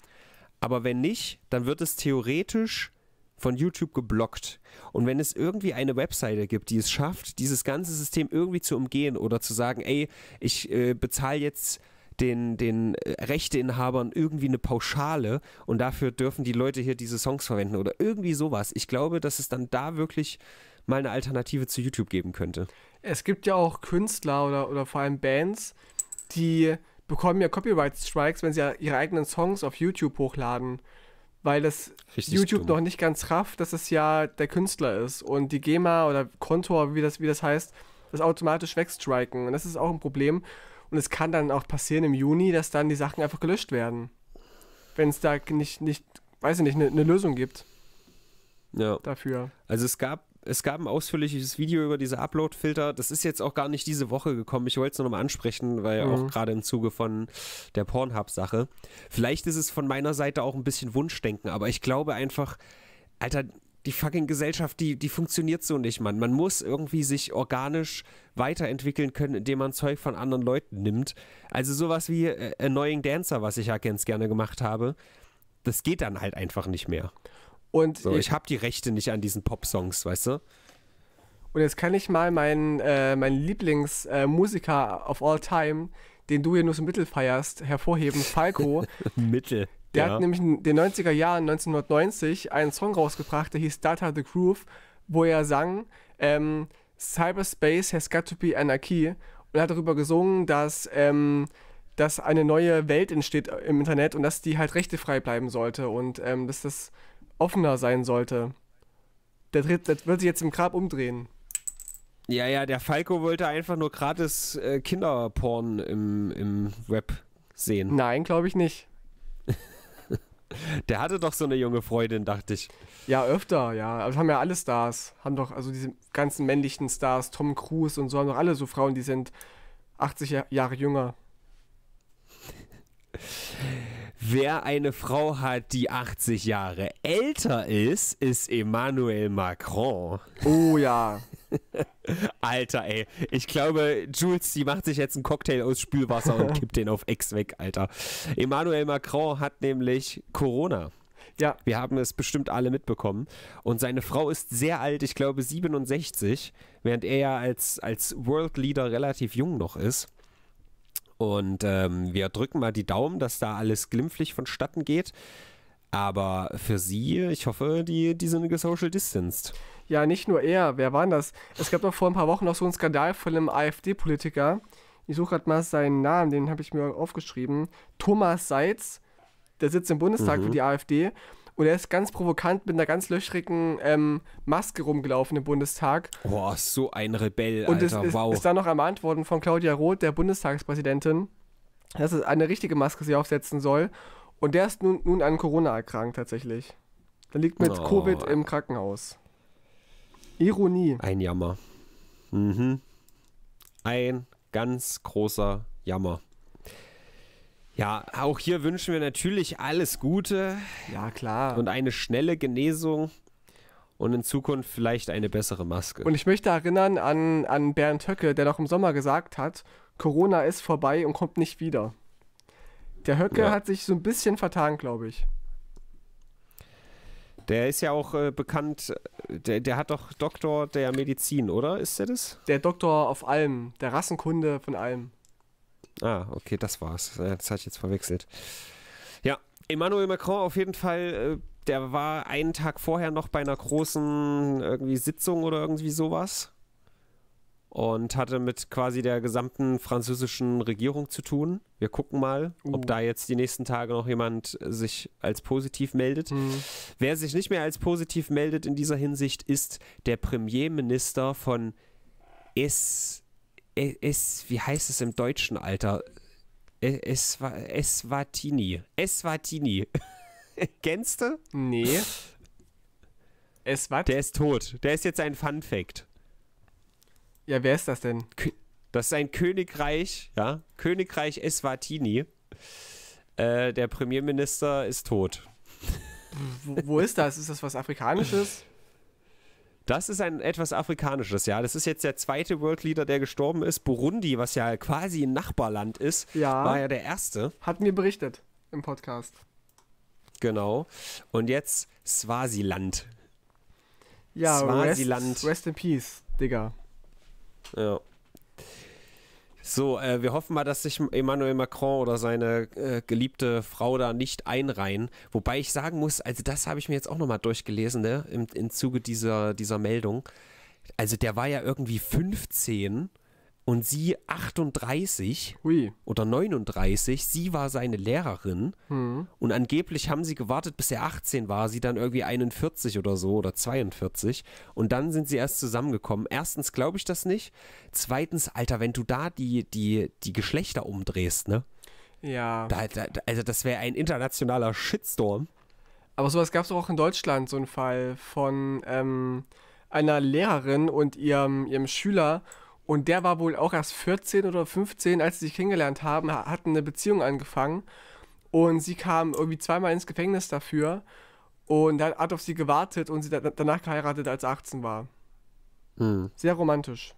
Aber wenn nicht, dann wird es theoretisch von YouTube geblockt. Und wenn es irgendwie eine Webseite gibt, die es schafft, dieses ganze System irgendwie zu umgehen oder zu sagen, ey, ich äh, bezahle jetzt den, den äh, Rechteinhabern irgendwie eine Pauschale und dafür dürfen die Leute hier diese Songs verwenden oder irgendwie sowas. Ich glaube, dass es dann da wirklich mal eine Alternative zu YouTube geben könnte. Es gibt ja auch Künstler oder, oder vor allem Bands, die bekommen ja Copyright Strikes, wenn sie ja ihre eigenen Songs auf YouTube hochladen. Weil das Richtig YouTube dumm. noch nicht ganz rafft, dass es ja der Künstler ist. Und die GEMA oder Kontor, wie das, wie das heißt, das automatisch wegstriken. Und das ist auch ein Problem. Und es kann dann auch passieren im Juni, dass dann die Sachen einfach gelöscht werden. Wenn es da nicht, nicht, weiß ich nicht, eine ne Lösung gibt. Ja. Dafür. Also es gab, es gab ein ausführliches Video über diese Upload-Filter. Das ist jetzt auch gar nicht diese Woche gekommen. Ich wollte es nur nochmal ansprechen, weil mhm. auch gerade im Zuge von der Pornhub-Sache. Vielleicht ist es von meiner Seite auch ein bisschen Wunschdenken, aber ich glaube einfach, Alter, die fucking Gesellschaft, die, die funktioniert so nicht, Mann. Man muss irgendwie sich organisch weiterentwickeln können, indem man Zeug von anderen Leuten nimmt. Also sowas wie äh, Annoying Dancer, was ich ja ganz gerne gemacht habe, das geht dann halt einfach nicht mehr. Und so, ich, ich habe die Rechte nicht an diesen Pop-Songs, weißt du? Und jetzt kann ich mal meinen, äh, meinen Lieblingsmusiker äh, of all time, den du hier nur so mittel feierst, hervorheben, Falco. mittel. Der ja. hat nämlich in den 90er Jahren, 1990, einen Song rausgebracht, der hieß Data the Groove, wo er sang, ähm, Cyberspace has got to be anarchy. Und hat darüber gesungen, dass, ähm, dass eine neue Welt entsteht im Internet und dass die halt rechtefrei bleiben sollte und ähm, dass das offener sein sollte. Der, Dritt, der wird sich jetzt im Grab umdrehen. Ja, ja, der Falco wollte einfach nur gratis äh, Kinderporn im, im Web sehen. Nein, glaube ich nicht. Der hatte doch so eine junge Freundin, dachte ich. Ja, öfter, ja. Aber haben ja alle Stars. Haben doch, also diese ganzen männlichen Stars, Tom Cruise und so, haben doch alle so Frauen, die sind 80 Jahre jünger. Wer eine Frau hat, die 80 Jahre älter ist, ist Emmanuel Macron. Oh ja. Alter, ey. Ich glaube, Jules, die macht sich jetzt einen Cocktail aus Spülwasser und kippt den auf Ex weg, Alter. Emmanuel Macron hat nämlich Corona. Ja. Wir haben es bestimmt alle mitbekommen. Und seine Frau ist sehr alt, ich glaube 67, während er ja als, als World Leader relativ jung noch ist. Und ähm, wir drücken mal die Daumen, dass da alles glimpflich vonstatten geht. Aber für sie, ich hoffe, die, die sind gesocial distanced. Ja, nicht nur er. Wer war das? Es gab doch vor ein paar Wochen noch so einen Skandal von einem AfD-Politiker. Ich suche gerade mal seinen Namen, den habe ich mir aufgeschrieben. Thomas Seitz, der sitzt im Bundestag mhm. für die AfD. Und er ist ganz provokant mit einer ganz löchrigen ähm, Maske rumgelaufen im Bundestag. Boah, so ein Rebell, Und Alter, Und ist, wow. ist dann noch ermahnt worden von Claudia Roth, der Bundestagspräsidentin, dass es eine richtige Maske sie aufsetzen soll. Und der ist nun, nun an Corona erkrankt tatsächlich. Der liegt mit oh. Covid im Krankenhaus. Ironie. Ein Jammer. Mhm. Ein ganz großer Jammer. Ja, auch hier wünschen wir natürlich alles Gute. Ja, klar. Und eine schnelle Genesung und in Zukunft vielleicht eine bessere Maske. Und ich möchte erinnern an, an Bernd Höcke, der noch im Sommer gesagt hat, Corona ist vorbei und kommt nicht wieder. Der Höcke ja. hat sich so ein bisschen vertan, glaube ich. Der ist ja auch äh, bekannt, äh, der, der hat doch Doktor der Medizin, oder? Ist der das? Der Doktor auf allem, der Rassenkunde von allem. Ah, okay, das war's. Äh, das hatte ich jetzt verwechselt. Ja, Emmanuel Macron auf jeden Fall, äh, der war einen Tag vorher noch bei einer großen irgendwie Sitzung oder irgendwie sowas und hatte mit quasi der gesamten französischen Regierung zu tun. Wir gucken mal, uh. ob da jetzt die nächsten Tage noch jemand sich als positiv meldet. Mhm. Wer sich nicht mehr als positiv meldet in dieser Hinsicht, ist der Premierminister von Es es, wie heißt es im deutschen Alter? Es, es war Tini. Es Kennst du? Nee. Es war. Der ist tot. Der ist jetzt ein Fun Fact. Ja, wer ist das denn? Das ist ein Königreich, ja, Königreich Eswatini. Äh, der Premierminister ist tot. Wo, wo ist das? Ist das was Afrikanisches? Das ist ein etwas afrikanisches, ja. Das ist jetzt der zweite World Leader, der gestorben ist. Burundi, was ja quasi ein Nachbarland ist, ja, war ja der erste. Hat mir berichtet im Podcast. Genau. Und jetzt Swasiland. Ja, Swasiland. Rest, rest in Peace, Digga. Ja. So, äh, wir hoffen mal, dass sich Emmanuel Macron oder seine äh, geliebte Frau da nicht einreihen. Wobei ich sagen muss, also das habe ich mir jetzt auch nochmal durchgelesen, ne, im, im Zuge dieser, dieser Meldung. Also der war ja irgendwie 15 und sie 38 Ui. oder 39. Sie war seine Lehrerin mhm. und angeblich haben sie gewartet, bis er 18 war, sie dann irgendwie 41 oder so oder 42 und dann sind sie erst zusammengekommen. Erstens glaube ich das nicht. Zweitens, Alter, wenn du da die, die, die Geschlechter umdrehst, ne? Ja. Da, da, also das wäre ein internationaler Shitstorm. Aber sowas gab es auch in Deutschland, so einen Fall von ähm, einer Lehrerin und ihrem, ihrem Schüler und der war wohl auch erst 14 oder 15, als sie sich kennengelernt haben, hatten eine Beziehung angefangen. Und sie kam irgendwie zweimal ins Gefängnis dafür. Und dann hat auf sie gewartet und sie da, danach geheiratet, als 18 war. Mhm. Sehr romantisch.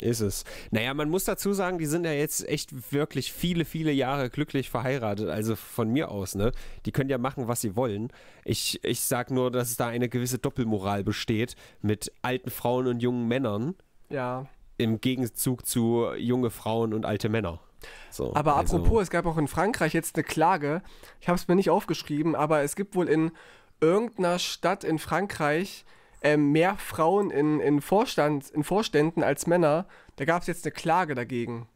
Ist es. Naja, man muss dazu sagen, die sind ja jetzt echt wirklich viele, viele Jahre glücklich verheiratet. Also von mir aus, ne? Die können ja machen, was sie wollen. Ich, ich sag nur, dass da eine gewisse Doppelmoral besteht mit alten Frauen und jungen Männern. Ja im Gegenzug zu junge Frauen und alte Männer. So, aber also. apropos, es gab auch in Frankreich jetzt eine Klage. Ich habe es mir nicht aufgeschrieben, aber es gibt wohl in irgendeiner Stadt in Frankreich äh, mehr Frauen in, in, Vorstand, in Vorständen als Männer. Da gab es jetzt eine Klage dagegen.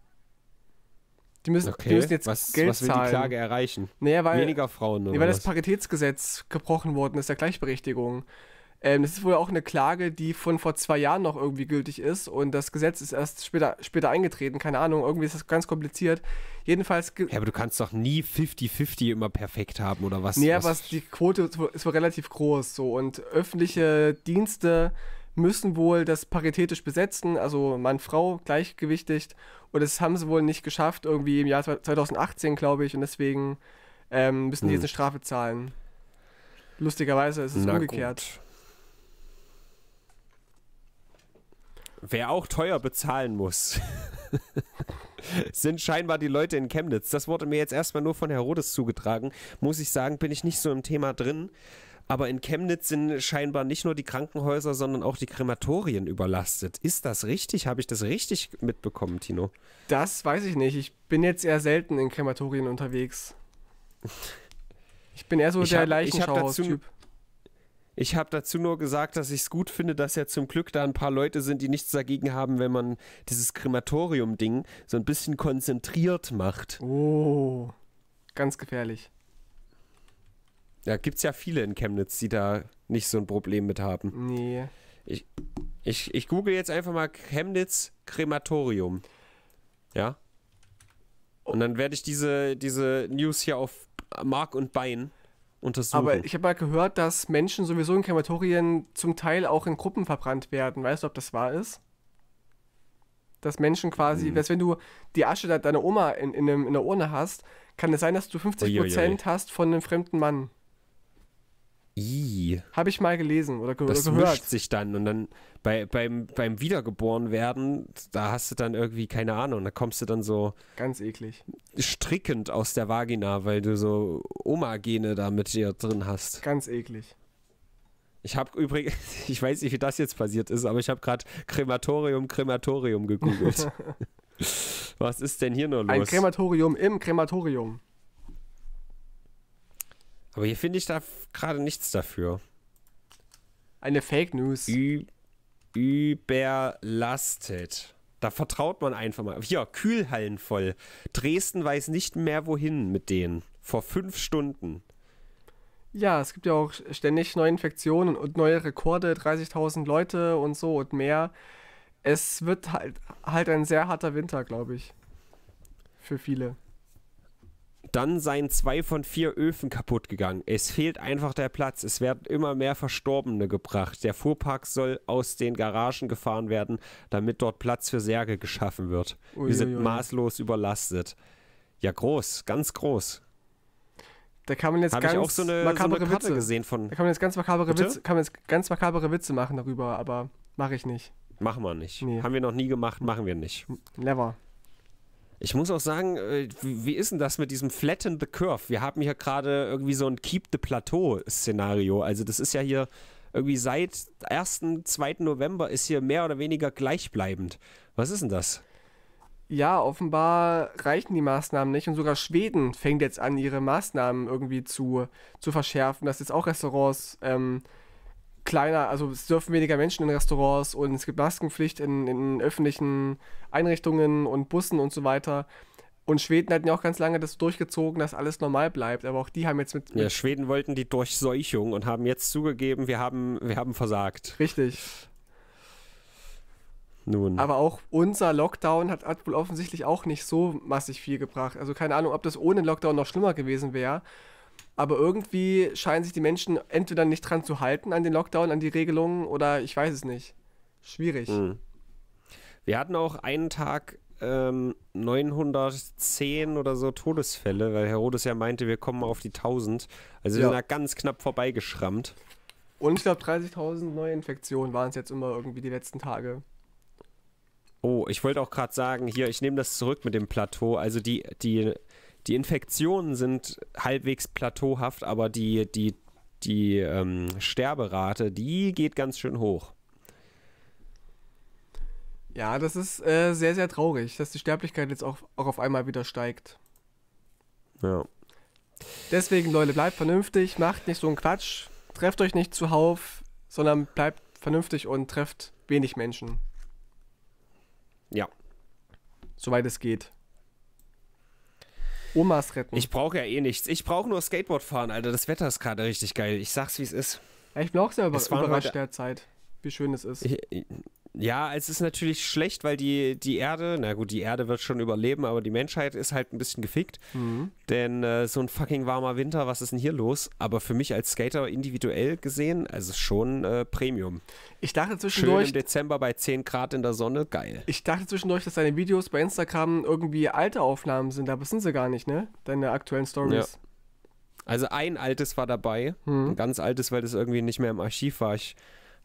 Die müssen, okay. die müssen jetzt was, Geld was will zahlen. die Klage erreichen? Naja, weil, Weniger Frauen, oder nee, weil das Paritätsgesetz gebrochen worden ist, der Gleichberechtigung. Ähm, das ist wohl auch eine Klage, die von vor zwei Jahren noch irgendwie gültig ist und das Gesetz ist erst später, später eingetreten. Keine Ahnung, irgendwie ist das ganz kompliziert. Jedenfalls. Ja, aber du kannst doch nie 50-50 immer perfekt haben oder was? Nee, was? aber die Quote ist wohl, ist wohl relativ groß so und öffentliche Dienste müssen wohl das paritätisch besetzen, also Mann-Frau gleichgewichtig Und das haben sie wohl nicht geschafft, irgendwie im Jahr 2018, glaube ich. Und deswegen ähm, müssen die hm. jetzt eine Strafe zahlen. Lustigerweise ist es Na umgekehrt. Gut. Wer auch teuer bezahlen muss, sind scheinbar die Leute in Chemnitz. Das wurde mir jetzt erstmal nur von Herodes zugetragen. Muss ich sagen, bin ich nicht so im Thema drin. Aber in Chemnitz sind scheinbar nicht nur die Krankenhäuser, sondern auch die Krematorien überlastet. Ist das richtig? Habe ich das richtig mitbekommen, Tino? Das weiß ich nicht. Ich bin jetzt eher selten in Krematorien unterwegs. Ich bin eher so ich der hab, Leichenschauer-Typ. Ich habe dazu nur gesagt, dass ich es gut finde, dass ja zum Glück da ein paar Leute sind, die nichts dagegen haben, wenn man dieses Krematorium-Ding so ein bisschen konzentriert macht. Oh, ganz gefährlich. Ja, gibt es ja viele in Chemnitz, die da nicht so ein Problem mit haben. Nee. Ich, ich, ich google jetzt einfach mal Chemnitz Krematorium. Ja? Und dann werde ich diese, diese News hier auf Mark und Bein untersuchen. Aber ich habe mal gehört, dass Menschen sowieso in Krematorien zum Teil auch in Gruppen verbrannt werden. Weißt du, ob das wahr ist? Dass Menschen quasi, mhm. wenn du die Asche deiner Oma in, in, in einer Urne hast, kann es sein, dass du 50% Uiuiui. hast von einem fremden Mann. I. Habe ich mal gelesen oder, ge das gehört. Das mischt sich dann und dann bei, beim, beim Wiedergeborenwerden, da hast du dann irgendwie keine Ahnung, da kommst du dann so ganz eklig strickend aus der Vagina, weil du so Oma-Gene da mit dir drin hast. Ganz eklig. Ich habe übrigens, ich weiß nicht, wie das jetzt passiert ist, aber ich habe gerade Krematorium, Krematorium gegoogelt. Was ist denn hier nur los? Ein Krematorium im Krematorium. Aber hier finde ich da gerade nichts dafür. Eine Fake News. Ü überlastet. Da vertraut man einfach mal. Hier, Kühlhallen voll. Dresden weiß nicht mehr wohin mit denen. Vor fünf Stunden. Ja, es gibt ja auch ständig neue Infektionen und neue Rekorde, 30.000 Leute und so und mehr. Es wird halt, halt ein sehr harter Winter, glaube ich. Für viele. Dann seien zwei von vier Öfen kaputt gegangen. Es fehlt einfach der Platz. Es werden immer mehr Verstorbene gebracht. Der Fuhrpark soll aus den Garagen gefahren werden, damit dort Platz für Särge geschaffen wird. Ui, Wir sind maßlos überlastet. Ja, groß, ganz groß. Da kann man jetzt Hab ganz ich auch so eine, makabere so eine Witze gesehen von. Da kann man jetzt ganz makabere Witze, kann man jetzt ganz makabere Witze machen darüber, aber mache ich nicht. Machen wir nicht. Nee. Haben wir noch nie gemacht, machen wir nicht. Never. Ich muss auch sagen, äh, wie ist denn das mit diesem Flatten the Curve? Wir haben hier gerade irgendwie so ein Keep the Plateau-Szenario. Also das ist ja hier irgendwie seit 1., 2. November ist hier mehr oder weniger gleichbleibend. Was ist denn das? Ja, offenbar reichen die Maßnahmen nicht und sogar Schweden fängt jetzt an, ihre Maßnahmen irgendwie zu, zu verschärfen, dass jetzt auch Restaurants ähm, kleiner, also es dürfen weniger Menschen in Restaurants und es gibt Maskenpflicht in, in öffentlichen Einrichtungen und Bussen und so weiter. Und Schweden hatten ja auch ganz lange das durchgezogen, dass alles normal bleibt. Aber auch die haben jetzt mit. mit ja, Schweden wollten die Durchseuchung und haben jetzt zugegeben, wir haben, wir haben versagt. Richtig. Nun. Aber auch unser Lockdown hat, hat wohl offensichtlich auch nicht so massig viel gebracht. Also keine Ahnung, ob das ohne Lockdown noch schlimmer gewesen wäre aber irgendwie scheinen sich die Menschen entweder nicht dran zu halten an den Lockdown, an die Regelungen oder ich weiß es nicht. Schwierig. Mhm. Wir hatten auch einen Tag ähm, 910 oder so Todesfälle, weil Herodes ja meinte, wir kommen auf die 1000. Also ja. wir sind da ganz knapp vorbeigeschrammt. Und ich glaube 30.000 Neuinfektionen waren es jetzt immer irgendwie die letzten Tage. Oh, ich wollte auch gerade sagen, hier, ich nehme das zurück mit dem Plateau. Also die, die die Infektionen sind halbwegs plateauhaft, aber die, die, die ähm, Sterberate, die geht ganz schön hoch. Ja, das ist äh, sehr, sehr traurig, dass die Sterblichkeit jetzt auch, auch auf einmal wieder steigt. Ja. Deswegen, Leute, bleibt vernünftig, macht nicht so einen Quatsch, trefft euch nicht zuhauf, sondern bleibt vernünftig und trefft wenig Menschen. Ja. Soweit es geht. Omas retten. Ich brauche ja eh nichts. Ich brauche nur Skateboard fahren, Alter. Das Wetter ist gerade richtig geil. Ich sag's, wie es ist. ich bin auch sehr über überrascht derzeit, wie schön es ist. Ich, ja, es ist natürlich schlecht, weil die, die Erde, na gut, die Erde wird schon überleben, aber die Menschheit ist halt ein bisschen gefickt. Mhm. Denn äh, so ein fucking warmer Winter, was ist denn hier los? Aber für mich als Skater individuell gesehen, also schon äh, Premium. Ich dachte zwischendurch. Schön im Dezember bei 10 Grad in der Sonne, geil. Ich dachte zwischendurch, dass deine Videos bei Instagram irgendwie alte Aufnahmen sind, aber sind sie gar nicht, ne? Deine aktuellen Stories. Ja. Also ein altes war dabei, mhm. ein ganz altes, weil das irgendwie nicht mehr im Archiv war. Ich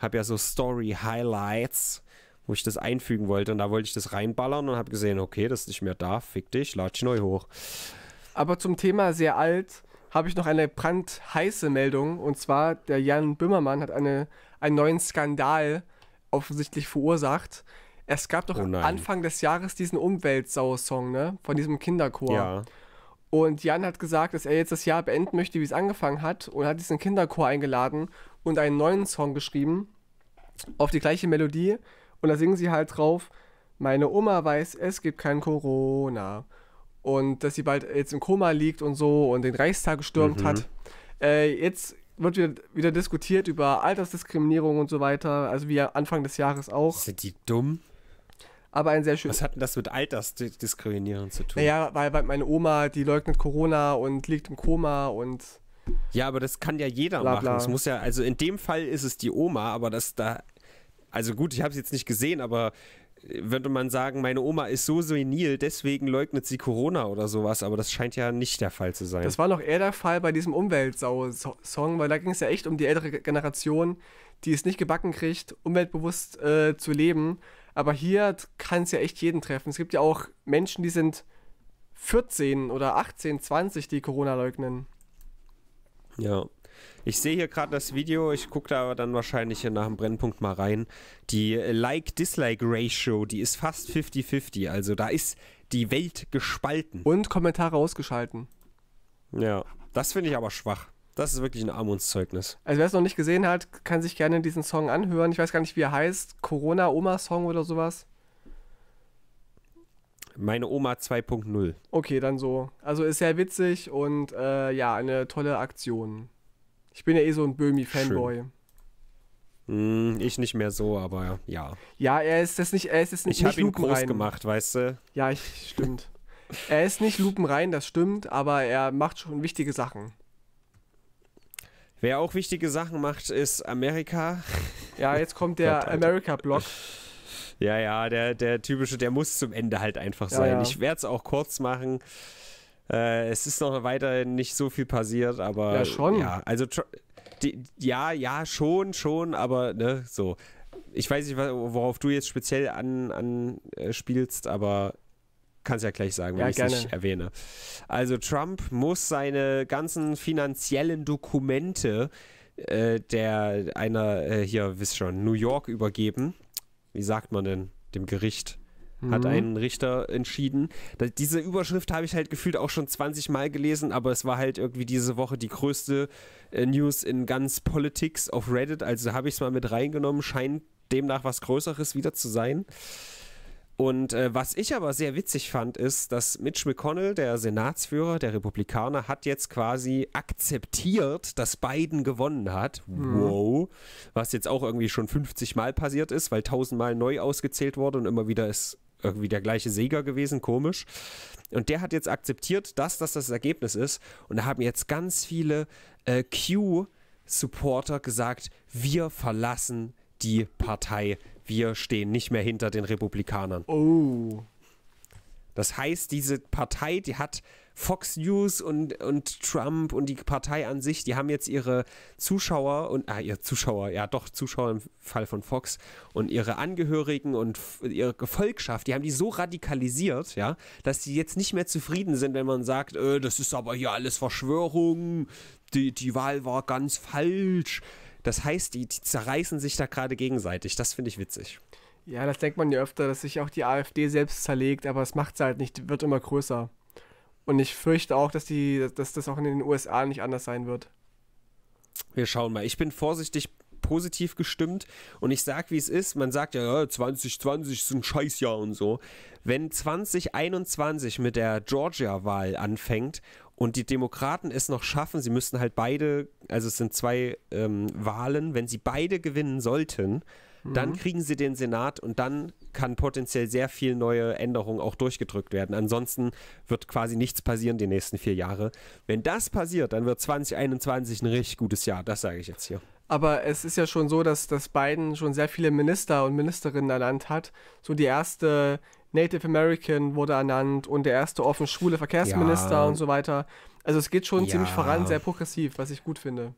habe ja so Story-Highlights, wo ich das einfügen wollte. Und da wollte ich das reinballern und habe gesehen, okay, das ist nicht mehr da, fick dich, lade ich neu hoch. Aber zum Thema sehr alt habe ich noch eine brandheiße Meldung. Und zwar, der Jan Böhmermann hat eine, einen neuen Skandal offensichtlich verursacht. Es gab doch oh Anfang des Jahres diesen Umweltsau-Song, ne? Von diesem Kinderchor. Ja. Und Jan hat gesagt, dass er jetzt das Jahr beenden möchte, wie es angefangen hat, und hat diesen Kinderchor eingeladen und einen neuen Song geschrieben auf die gleiche Melodie und da singen sie halt drauf, meine Oma weiß, es gibt kein Corona und dass sie bald jetzt im Koma liegt und so und den Reichstag gestürmt mhm. hat. Äh, jetzt wird wieder, wieder diskutiert über Altersdiskriminierung und so weiter, also wie Anfang des Jahres auch. Sind die dumm? aber ein sehr schönes. Was hat denn das mit Altersdiskriminierung zu tun? Naja, weil meine Oma, die leugnet Corona und liegt im Koma und ja, aber das kann ja jeder bla, machen. Bla. muss ja, also in dem Fall ist es die Oma, aber das da, also gut, ich habe es jetzt nicht gesehen, aber äh, würde man sagen, meine Oma ist so senil, deswegen leugnet sie Corona oder sowas, aber das scheint ja nicht der Fall zu sein. Das war noch eher der Fall bei diesem Umweltsau-Song, weil da ging es ja echt um die ältere Generation, die es nicht gebacken kriegt, umweltbewusst äh, zu leben. Aber hier kann es ja echt jeden treffen. Es gibt ja auch Menschen, die sind 14 oder 18, 20, die Corona leugnen. Ja. Ich sehe hier gerade das Video, ich gucke da aber dann wahrscheinlich hier nach dem Brennpunkt mal rein. Die Like-Dislike-Ratio, die ist fast 50-50, also da ist die Welt gespalten. Und Kommentare ausgeschalten. Ja, das finde ich aber schwach. Das ist wirklich ein Armutszeugnis. Also wer es noch nicht gesehen hat, kann sich gerne diesen Song anhören. Ich weiß gar nicht, wie er heißt. Corona-Oma-Song oder sowas. Meine Oma 2.0. Okay, dann so. Also ist sehr witzig und äh, ja, eine tolle Aktion. Ich bin ja eh so ein Böhmi-Fanboy. Hm, ich nicht mehr so, aber ja. Ja, er ist das nicht, er ist das nicht, ich lupenrein. habe ihn groß gemacht, weißt du? Ja, ich, stimmt. er ist nicht lupenrein, das stimmt, aber er macht schon wichtige Sachen. Wer auch wichtige Sachen macht, ist Amerika. Ja, jetzt kommt der America-Block. Ja, ja, der, der typische, der muss zum Ende halt einfach sein. Ja, Ich werde es auch kurz machen. Äh, es ist noch weiterhin nicht so viel passiert, aber. Ja, schon. Ja, also, die, ja, ja, schon, schon, aber ne, so. Ich weiß nicht, worauf du jetzt speziell anspielst, an, äh, spielst, aber kannst ja gleich sagen, wenn ja, ich es nicht erwähne. Also Trump muss seine ganzen finanziellen Dokumente äh, der einer äh, hier wisst schon New York übergeben wie sagt man denn, dem Gericht hat mhm. ein Richter entschieden. diese Überschrift habe ich halt gefühlt auch schon 20 Mal gelesen, aber es war halt irgendwie diese Woche die größte äh, News in ganz Politics auf Reddit. Also habe ich es mal mit reingenommen. Scheint demnach was Größeres wieder zu sein. Und äh, was ich aber sehr witzig fand, ist, dass Mitch McConnell, der Senatsführer der Republikaner, hat jetzt quasi akzeptiert, dass Biden gewonnen hat. Mhm. Wow. Was jetzt auch irgendwie schon 50 Mal passiert ist, weil 1000 Mal neu ausgezählt wurde und immer wieder ist irgendwie der gleiche Sieger gewesen, komisch. Und der hat jetzt akzeptiert, dass das das Ergebnis ist. Und da haben jetzt ganz viele äh, Q-Supporter gesagt, wir verlassen die Partei wir stehen nicht mehr hinter den Republikanern. Oh. Das heißt, diese Partei, die hat Fox News und, und Trump und die Partei an sich, die haben jetzt ihre Zuschauer und, ah, ihr Zuschauer, ja doch, Zuschauer im Fall von Fox und ihre Angehörigen und ihre Gefolgschaft, die haben die so radikalisiert, ja, dass sie jetzt nicht mehr zufrieden sind, wenn man sagt, äh, das ist aber hier alles Verschwörung, die, die Wahl war ganz falsch. Das heißt, die, die zerreißen sich da gerade gegenseitig. Das finde ich witzig. Ja, das denkt man ja öfter, dass sich auch die AfD selbst zerlegt, aber es macht es halt nicht, wird immer größer. Und ich fürchte auch, dass, die, dass das auch in den USA nicht anders sein wird. Wir schauen mal. Ich bin vorsichtig positiv gestimmt und ich sage, wie es ist. Man sagt ja, 2020 ist ein Scheißjahr und so. Wenn 2021 mit der Georgia-Wahl anfängt und die Demokraten es noch schaffen, sie müssten halt beide, also es sind zwei ähm, Wahlen, wenn sie beide gewinnen sollten, mhm. dann kriegen sie den Senat und dann kann potenziell sehr viel neue Änderungen auch durchgedrückt werden. Ansonsten wird quasi nichts passieren die nächsten vier Jahre. Wenn das passiert, dann wird 2021 ein richtig gutes Jahr, das sage ich jetzt hier. Aber es ist ja schon so, dass, dass Biden schon sehr viele Minister und Ministerinnen ernannt hat. So die erste Native American wurde ernannt und der erste offen schwule Verkehrsminister ja. und so weiter. Also es geht schon ja. ziemlich voran, sehr progressiv, was ich gut finde.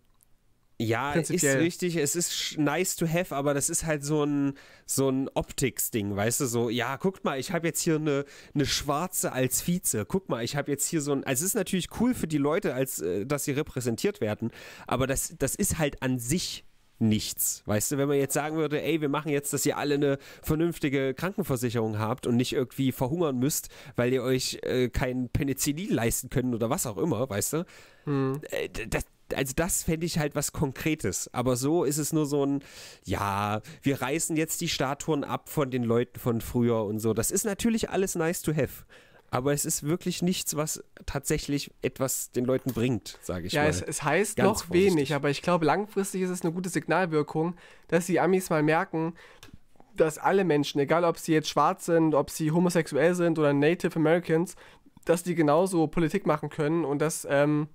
Ja, ist richtig. Es ist nice to have, aber das ist halt so ein, so ein Optics-Ding, weißt du? So, ja, guckt mal, ich habe jetzt hier eine, eine schwarze als Vize. Guck mal, ich habe jetzt hier so ein. Also, es ist natürlich cool für die Leute, als äh, dass sie repräsentiert werden, aber das, das ist halt an sich nichts. Weißt du, wenn man jetzt sagen würde, ey, wir machen jetzt, dass ihr alle eine vernünftige Krankenversicherung habt und nicht irgendwie verhungern müsst, weil ihr euch äh, kein Penicillin leisten könnt oder was auch immer, weißt du? Hm. Äh, das, also das fände ich halt was Konkretes. Aber so ist es nur so ein, ja, wir reißen jetzt die Statuen ab von den Leuten von früher und so. Das ist natürlich alles nice to have aber es ist wirklich nichts, was tatsächlich etwas den Leuten bringt, sage ich ja, mal. Ja, es, es, heißt Ganz noch vorsichtig. wenig, aber ich glaube, langfristig ist es eine gute Signalwirkung, dass die Amis mal merken, dass alle Menschen, egal ob sie jetzt schwarz sind, ob sie homosexuell sind oder Native Americans, dass die genauso Politik machen können und dass. Ähm,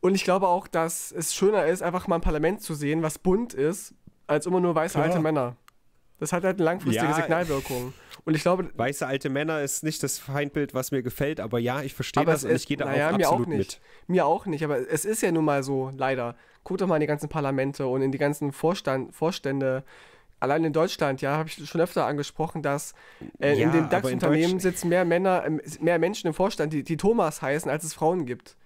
und ich glaube auch, dass es schöner ist, einfach mal ein Parlament zu sehen, was bunt ist, als immer nur weiße Klar. alte Männer. Das hat halt eine langfristige ja. Signalwirkung. Und ich glaube. Weiße alte Männer ist nicht das Feindbild, was mir gefällt, aber ja, ich verstehe das und ich gehe da naja, auch absolut mir auch nicht. mit. Mir auch nicht, aber es ist ja nun mal so, leider. Guck doch mal in die ganzen Parlamente und in die ganzen Vorstand, Vorstände. Allein in Deutschland, ja, habe ich schon öfter angesprochen, dass äh, ja, in den DAX-Unternehmen sitzen mehr Männer, ähm, mehr Menschen im Vorstand, die, die Thomas heißen, als es Frauen gibt.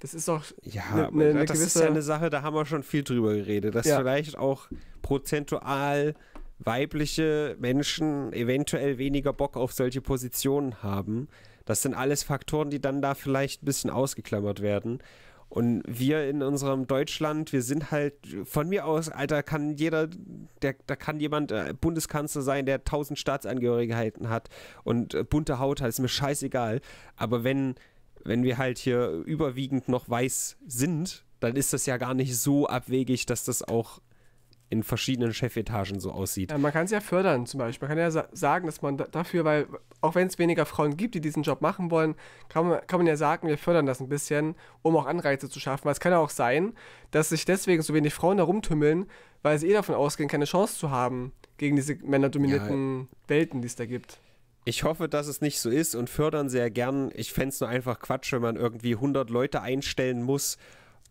Das ist doch ja, eine, eine ne das gewisse. ist ja eine Sache, da haben wir schon viel drüber geredet, dass ja. vielleicht auch prozentual weibliche Menschen eventuell weniger Bock auf solche Positionen haben. Das sind alles Faktoren, die dann da vielleicht ein bisschen ausgeklammert werden. Und wir in unserem Deutschland, wir sind halt, von mir aus, Alter, kann jeder, der, da kann jemand äh, Bundeskanzler sein, der tausend Staatsangehörigkeiten hat und äh, bunte Haut hat, ist mir scheißegal. Aber wenn, wenn wir halt hier überwiegend noch weiß sind, dann ist das ja gar nicht so abwegig, dass das auch in verschiedenen Chefetagen so aussieht. Ja, man kann es ja fördern zum Beispiel. Man kann ja sa sagen, dass man da dafür, weil auch wenn es weniger Frauen gibt, die diesen Job machen wollen, kann man, kann man ja sagen, wir fördern das ein bisschen, um auch Anreize zu schaffen. Weil es kann ja auch sein, dass sich deswegen so wenig Frauen da rumtümmeln, weil sie eh davon ausgehen, keine Chance zu haben gegen diese männerdominierten ja. Welten, die es da gibt. Ich hoffe, dass es nicht so ist und fördern sehr gern. Ich fände es nur einfach Quatsch, wenn man irgendwie 100 Leute einstellen muss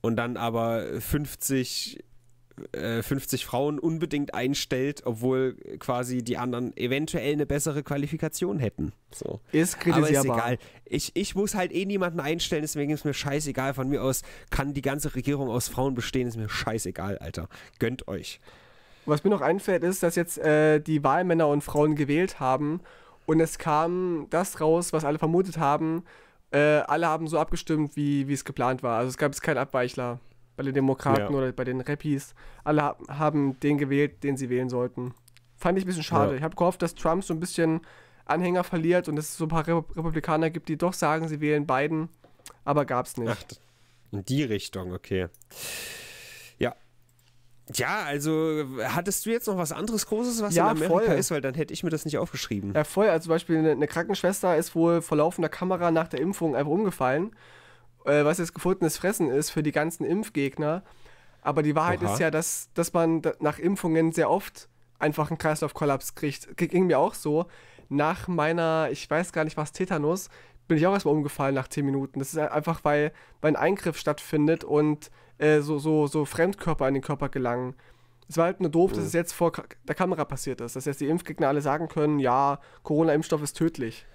und dann aber 50 50 äh, Frauen unbedingt einstellt, obwohl quasi die anderen eventuell eine bessere Qualifikation hätten. So. Ist kritisierbar. Aber ist egal. Ich, ich muss halt eh niemanden einstellen, deswegen ist mir scheißegal. Von mir aus kann die ganze Regierung aus Frauen bestehen, ist mir scheißegal, Alter. Gönnt euch. Was mir noch einfällt, ist, dass jetzt äh, die Wahlmänner und Frauen gewählt haben und es kam das raus, was alle vermutet haben. Äh, alle haben so abgestimmt, wie es geplant war. Also es gab jetzt keinen Abweichler bei den Demokraten ja. oder bei den Rappis. Alle haben den gewählt, den sie wählen sollten. Fand ich ein bisschen schade. Ja. Ich habe gehofft, dass Trump so ein bisschen Anhänger verliert und dass es so ein paar Republikaner gibt, die doch sagen, sie wählen Biden. Aber gab es nicht. Ach, in die Richtung, okay. Ja. Ja, also hattest du jetzt noch was anderes Großes, was ja, in Amerika voll. ist, weil dann hätte ich mir das nicht aufgeschrieben. Ja, voll. Also zum Beispiel eine, eine Krankenschwester ist wohl vor laufender Kamera nach der Impfung einfach umgefallen äh, was jetzt gefundenes Fressen ist für die ganzen Impfgegner. Aber die Wahrheit Aha. ist ja, dass, dass man nach Impfungen sehr oft einfach einen Kreislaufkollaps kriegt. Ging mir auch so. Nach meiner, ich weiß gar nicht was, Tetanus, bin ich auch erstmal umgefallen nach 10 Minuten. Das ist einfach, weil, weil ein Eingriff stattfindet und äh, so, so, so Fremdkörper in den Körper gelangen. Es war halt nur doof, mhm. dass es jetzt vor der Kamera passiert ist, dass jetzt die Impfgegner alle sagen können, ja, Corona-Impfstoff ist tödlich.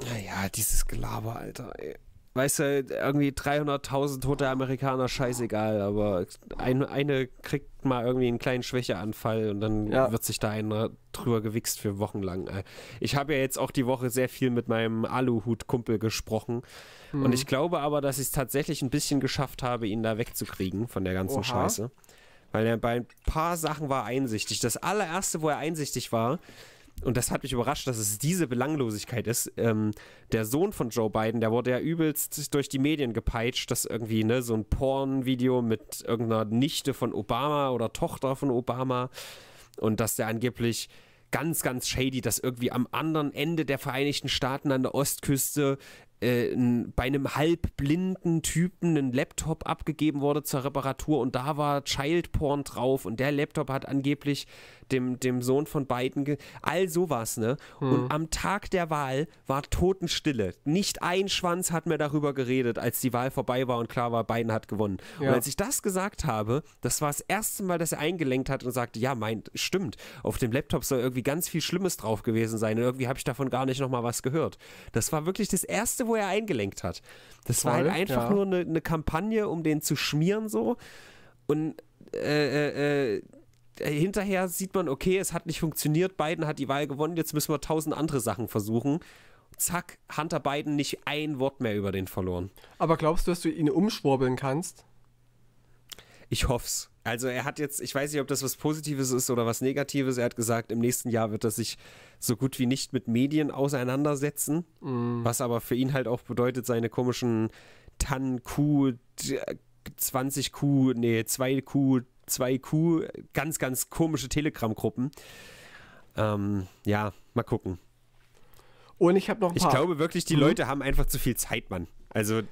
Naja, dieses Gelaber, Alter, ey weißt du, irgendwie 300.000 tote Amerikaner, scheißegal, aber ein, eine kriegt mal irgendwie einen kleinen Schwächeanfall und dann ja. wird sich da einer drüber gewichst für wochenlang. Äh, ich habe ja jetzt auch die Woche sehr viel mit meinem Aluhut-Kumpel gesprochen mhm. und ich glaube aber, dass ich es tatsächlich ein bisschen geschafft habe, ihn da wegzukriegen von der ganzen Oha. Scheiße. Weil er bei ein paar Sachen war einsichtig. Das allererste, wo er einsichtig war, und das hat mich überrascht, dass es diese Belanglosigkeit ist. Ähm, der Sohn von Joe Biden, der wurde ja übelst durch die Medien gepeitscht, dass irgendwie ne, so ein Porn-Video mit irgendeiner Nichte von Obama oder Tochter von Obama und dass der angeblich ganz, ganz shady, dass irgendwie am anderen Ende der Vereinigten Staaten an der Ostküste äh, bei einem halbblinden Typen einen Laptop abgegeben wurde zur Reparatur und da war Child Porn drauf und der Laptop hat angeblich dem, dem Sohn von beiden, all sowas, ne? Mhm. Und am Tag der Wahl war Totenstille. Nicht ein Schwanz hat mehr darüber geredet, als die Wahl vorbei war und klar war, Biden hat gewonnen. Ja. Und als ich das gesagt habe, das war das erste Mal, dass er eingelenkt hat und sagte, ja, mein, stimmt, auf dem Laptop soll irgendwie ganz viel Schlimmes drauf gewesen sein und irgendwie habe ich davon gar nicht nochmal was gehört. Das war wirklich das erste wo er eingelenkt hat. Das Voll, war halt einfach ja. nur eine, eine Kampagne, um den zu schmieren so. Und äh, äh, äh, hinterher sieht man, okay, es hat nicht funktioniert, Biden hat die Wahl gewonnen, jetzt müssen wir tausend andere Sachen versuchen. Zack, Hunter Biden nicht ein Wort mehr über den verloren. Aber glaubst du, dass du ihn umschwurbeln kannst? Ich hoff's. Also er hat jetzt, ich weiß nicht, ob das was Positives ist oder was Negatives. Er hat gesagt, im nächsten Jahr wird er sich so gut wie nicht mit Medien auseinandersetzen. Mm. Was aber für ihn halt auch bedeutet, seine komischen Tan Q, 20 Q, nee, 2 Q, 2 Q, ganz, ganz komische Telegram-Gruppen. Ähm, ja, mal gucken. Und ich habe noch ein paar. Ich glaube wirklich, die mhm. Leute haben einfach zu viel Zeit, Mann. Also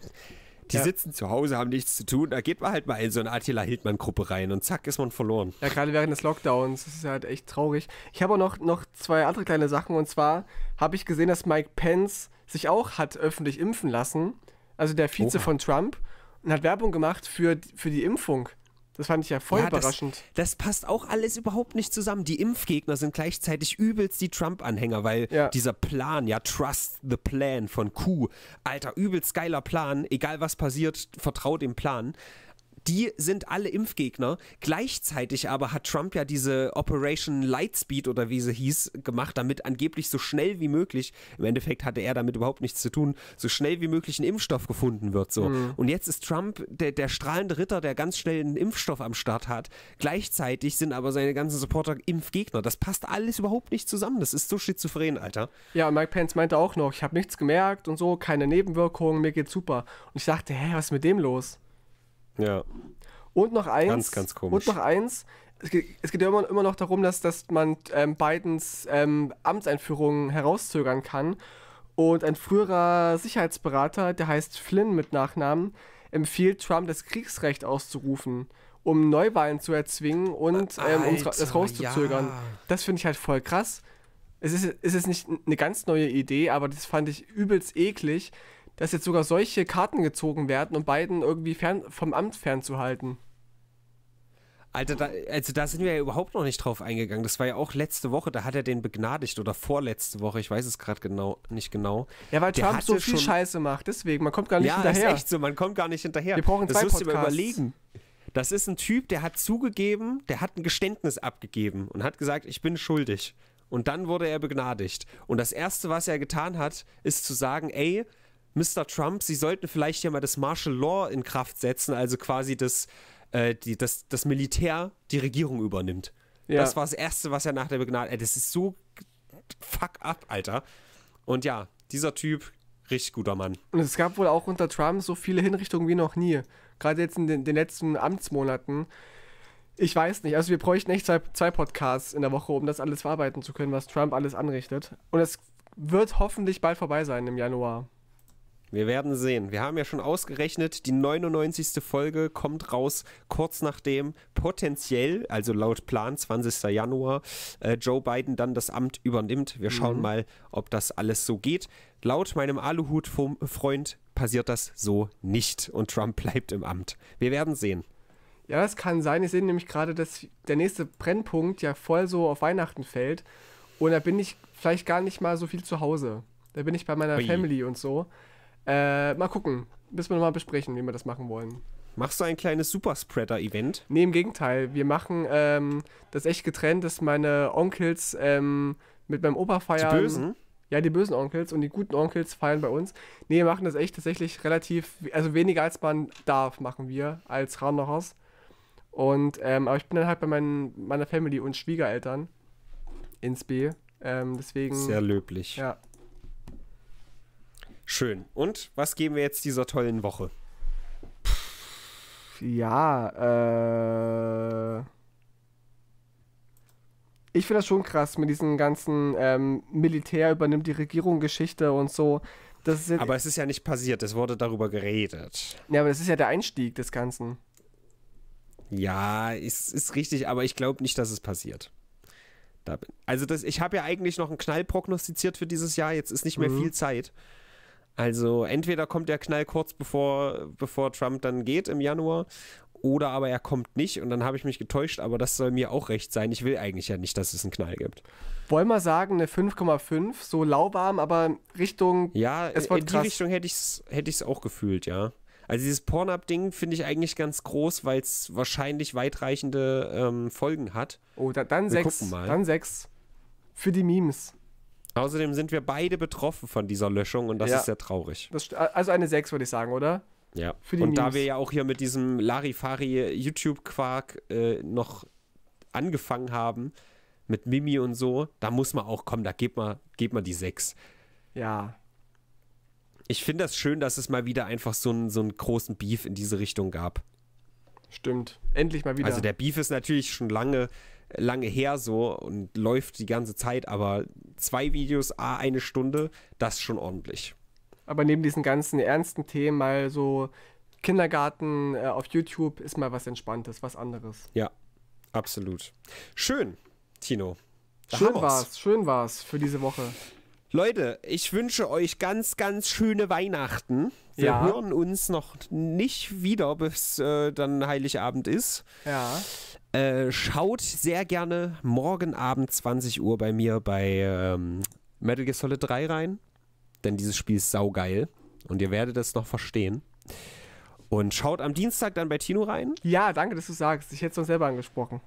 die ja. sitzen zu Hause, haben nichts zu tun. Da geht man halt mal in so eine Attila Hildmann-Gruppe rein und zack, ist man verloren. Ja, gerade während des Lockdowns. Das ist halt echt traurig. Ich habe auch noch, noch zwei andere kleine Sachen. Und zwar habe ich gesehen, dass Mike Pence sich auch hat öffentlich impfen lassen. Also der Vize Oha. von Trump. Und hat Werbung gemacht für, für die Impfung. Das fand ich ja voll ja, überraschend. Das, das, passt auch alles überhaupt nicht zusammen. Die Impfgegner sind gleichzeitig übelst die Trump-Anhänger, weil ja. dieser Plan, ja, Trust the Plan von Q, alter, übelst geiler Plan, egal was passiert, vertraut dem Plan die sind alle Impfgegner. Gleichzeitig aber hat Trump ja diese Operation Lightspeed oder wie sie hieß, gemacht, damit angeblich so schnell wie möglich, im Endeffekt hatte er damit überhaupt nichts zu tun, so schnell wie möglich ein Impfstoff gefunden wird. So. Mhm. Und jetzt ist Trump der, der strahlende Ritter, der ganz schnell einen Impfstoff am Start hat. Gleichzeitig sind aber seine ganzen Supporter Impfgegner. Das passt alles überhaupt nicht zusammen. Das ist so schizophren, Alter. Ja, und Mike Pence meinte auch noch, ich habe nichts gemerkt und so, keine Nebenwirkungen, mir geht's super. Und ich dachte, hä, was ist mit dem los? Ja. Und noch eins. Ganz, ganz komisch. Und noch eins. Es geht, es geht ja immer, immer, noch darum, dass, dass man ähm, Bidens ähm, Amtseinführung herauszögern kann. Und ein früherer Sicherheitsberater, der heißt Flynn mit Nachnamen, empfiehlt Trump, das Kriegsrecht auszurufen, um Neuwahlen zu erzwingen und äh, ähm, Alter, das rauszuzögern. Ja. Das finde ich halt voll krass. Es ist, es ist nicht eine ganz neue Idee, aber das fand ich übelst eklig, dass jetzt sogar solche Karten gezogen werden, um beiden irgendwie fern, vom Amt fernzuhalten. Alter, da, also da sind wir ja überhaupt noch nicht drauf eingegangen. Das war ja auch letzte Woche, da hat er den begnadigt oder vorletzte Woche, ich weiß es gerade genau, nicht genau. Ja, weil Trump so viel Scheiße macht, deswegen, man kommt gar nicht ja, hinterher. Ja, ist echt so, man kommt gar nicht hinterher. Wir brauchen zwei das musst Podcasts. Du überlegen. Das ist ein Typ, der hat zugegeben, der hat ein Geständnis abgegeben und hat gesagt, ich bin schuldig. Und dann wurde er begnadigt. Und das Erste, was er getan hat, ist zu sagen, ey, Mr. Trump, Sie sollten vielleicht ja mal das Martial Law in Kraft setzen, also quasi das, äh, das, das Militär die Regierung übernimmt. Ja. Das war das Erste, was er nach der Begnadigung. Ey, das ist so fuck up, Alter. Und ja, dieser Typ, richtig guter Mann. Und es gab wohl auch unter Trump so viele Hinrichtungen wie noch nie. Gerade jetzt in den, den letzten Amtsmonaten. Ich weiß nicht. Also wir bräuchten echt zwei, zwei, Podcasts in der Woche, um das alles verarbeiten zu können, was Trump alles anrichtet. Und es wird hoffentlich bald vorbei sein im Januar. Wir werden sehen. Wir haben ja schon ausgerechnet, die 99. Folge kommt raus kurz nachdem potenziell, also laut Plan 20. Januar, äh, Joe Biden dann das Amt übernimmt. Wir mhm. schauen mhm. mal, ob das alles so geht. Laut meinem Aluhut-Freund passiert das so nicht und Trump bleibt im Amt. Wir werden sehen. Ja, das kann sein. Ich sehe nämlich gerade, dass der nächste Brennpunkt ja voll so auf Weihnachten fällt. Und da bin ich vielleicht gar nicht mal so viel zu Hause. Da bin ich bei meiner Ui. Family und so. Äh, mal gucken. Müssen wir nochmal besprechen, wie wir das machen wollen. Machst du ein kleines Superspreader-Event? Nee, im Gegenteil. Wir machen ähm, das echt getrennt, dass meine Onkels ähm, mit meinem Opa feiern. Die Bösen? Ja, die bösen Onkels und die guten Onkels feiern bei uns. Nee, wir machen das echt tatsächlich relativ, also weniger als man darf, machen wir als Randachers. Und, ähm, aber ich bin dann halt bei meinen, meiner Family und Schwiegereltern ins B. Ähm, deswegen. Sehr löblich. Ja, Schön. Und was geben wir jetzt dieser tollen Woche? Ja, äh. Ich finde das schon krass mit diesen ganzen ähm, Militär übernimmt die Regierung Geschichte und so. Jetzt, aber es ist ja nicht passiert, es wurde darüber geredet. Ja, aber das ist ja der Einstieg des Ganzen. Ja, ist, ist richtig, aber ich glaube nicht, dass es passiert. Da bin, also das, ich habe ja eigentlich noch einen Knall prognostiziert für dieses Jahr, jetzt ist nicht mehr mhm. viel Zeit. Also entweder kommt der Knall kurz bevor, bevor Trump dann geht im Januar oder aber er kommt nicht und dann habe ich mich getäuscht, aber das soll mir auch recht sein. Ich will eigentlich ja nicht, dass es einen Knall gibt. Wollen wir sagen, eine 5,5, so lauwarm, aber Richtung. Ja, es in die krass. Richtung hätte ich es hätte auch gefühlt, ja. Also dieses Pornhub-Ding finde ich eigentlich ganz groß, weil es wahrscheinlich weitreichende ähm, Folgen hat. Oh, da, dann 6. Dann 6. Für die Memes. Außerdem sind wir beide betroffen von dieser Löschung und das ja. ist sehr traurig. Das, also eine 6 würde ich sagen, oder? Ja. und Memes. da wir ja auch hier mit diesem Larifari YouTube-Quark äh, noch angefangen haben, mit Mimi und so, da muss man auch, kommen. da geht man, geht man die 6. Ja. Ich finde das schön, dass es mal wieder einfach so einen, so einen großen Beef in diese Richtung gab. Stimmt. Endlich mal wieder. Also der Beef ist natürlich schon lange lange her so und läuft die ganze Zeit, aber zwei Videos, a ah, eine Stunde, das schon ordentlich. Aber neben diesen ganzen ernsten Themen mal so Kindergarten äh, auf YouTube ist mal was Entspanntes, was anderes. Ja, absolut. Schön, Tino. Da schön war's, schön war's für diese Woche. Leute, ich wünsche euch ganz, ganz schöne Weihnachten. Wir ja. hören uns noch nicht wieder, bis äh, dann Heiligabend ist. Ja. Äh, schaut sehr gerne morgen Abend 20 Uhr bei mir bei ähm, Metal Gear Solid 3 rein, denn dieses Spiel ist saugeil und ihr werdet es noch verstehen. Und schaut am Dienstag dann bei Tino rein. Ja, danke, dass du sagst. Ich hätte es uns selber angesprochen.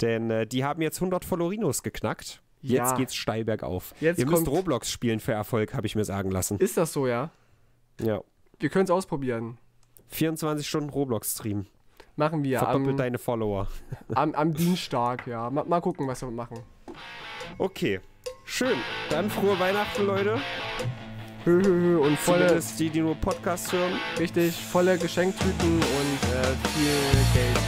Denn äh, die haben jetzt 100 Folorinos geknackt. Jetzt ja. geht's steil bergauf. Jetzt ihr müsst Roblox spielen für Erfolg, habe ich mir sagen lassen. Ist das so, ja? Ja. Wir können es ausprobieren. 24 Stunden Roblox streamen. Machen wir Verdoppelt am, deine Follower. Am, am Dienstag, ja. Mal, mal gucken, was wir machen. Okay. Schön. Dann frohe Weihnachten, Leute. Hö, hö, hö. Und volle. Zumindest die, die nur Podcasts hören. Richtig. Volle Geschenktüten und äh, viel Geld.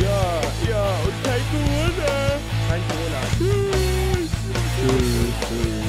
Ja, ja. Und kein Corona. Kein Corona. Tschüss. Tschüss. Tschüss.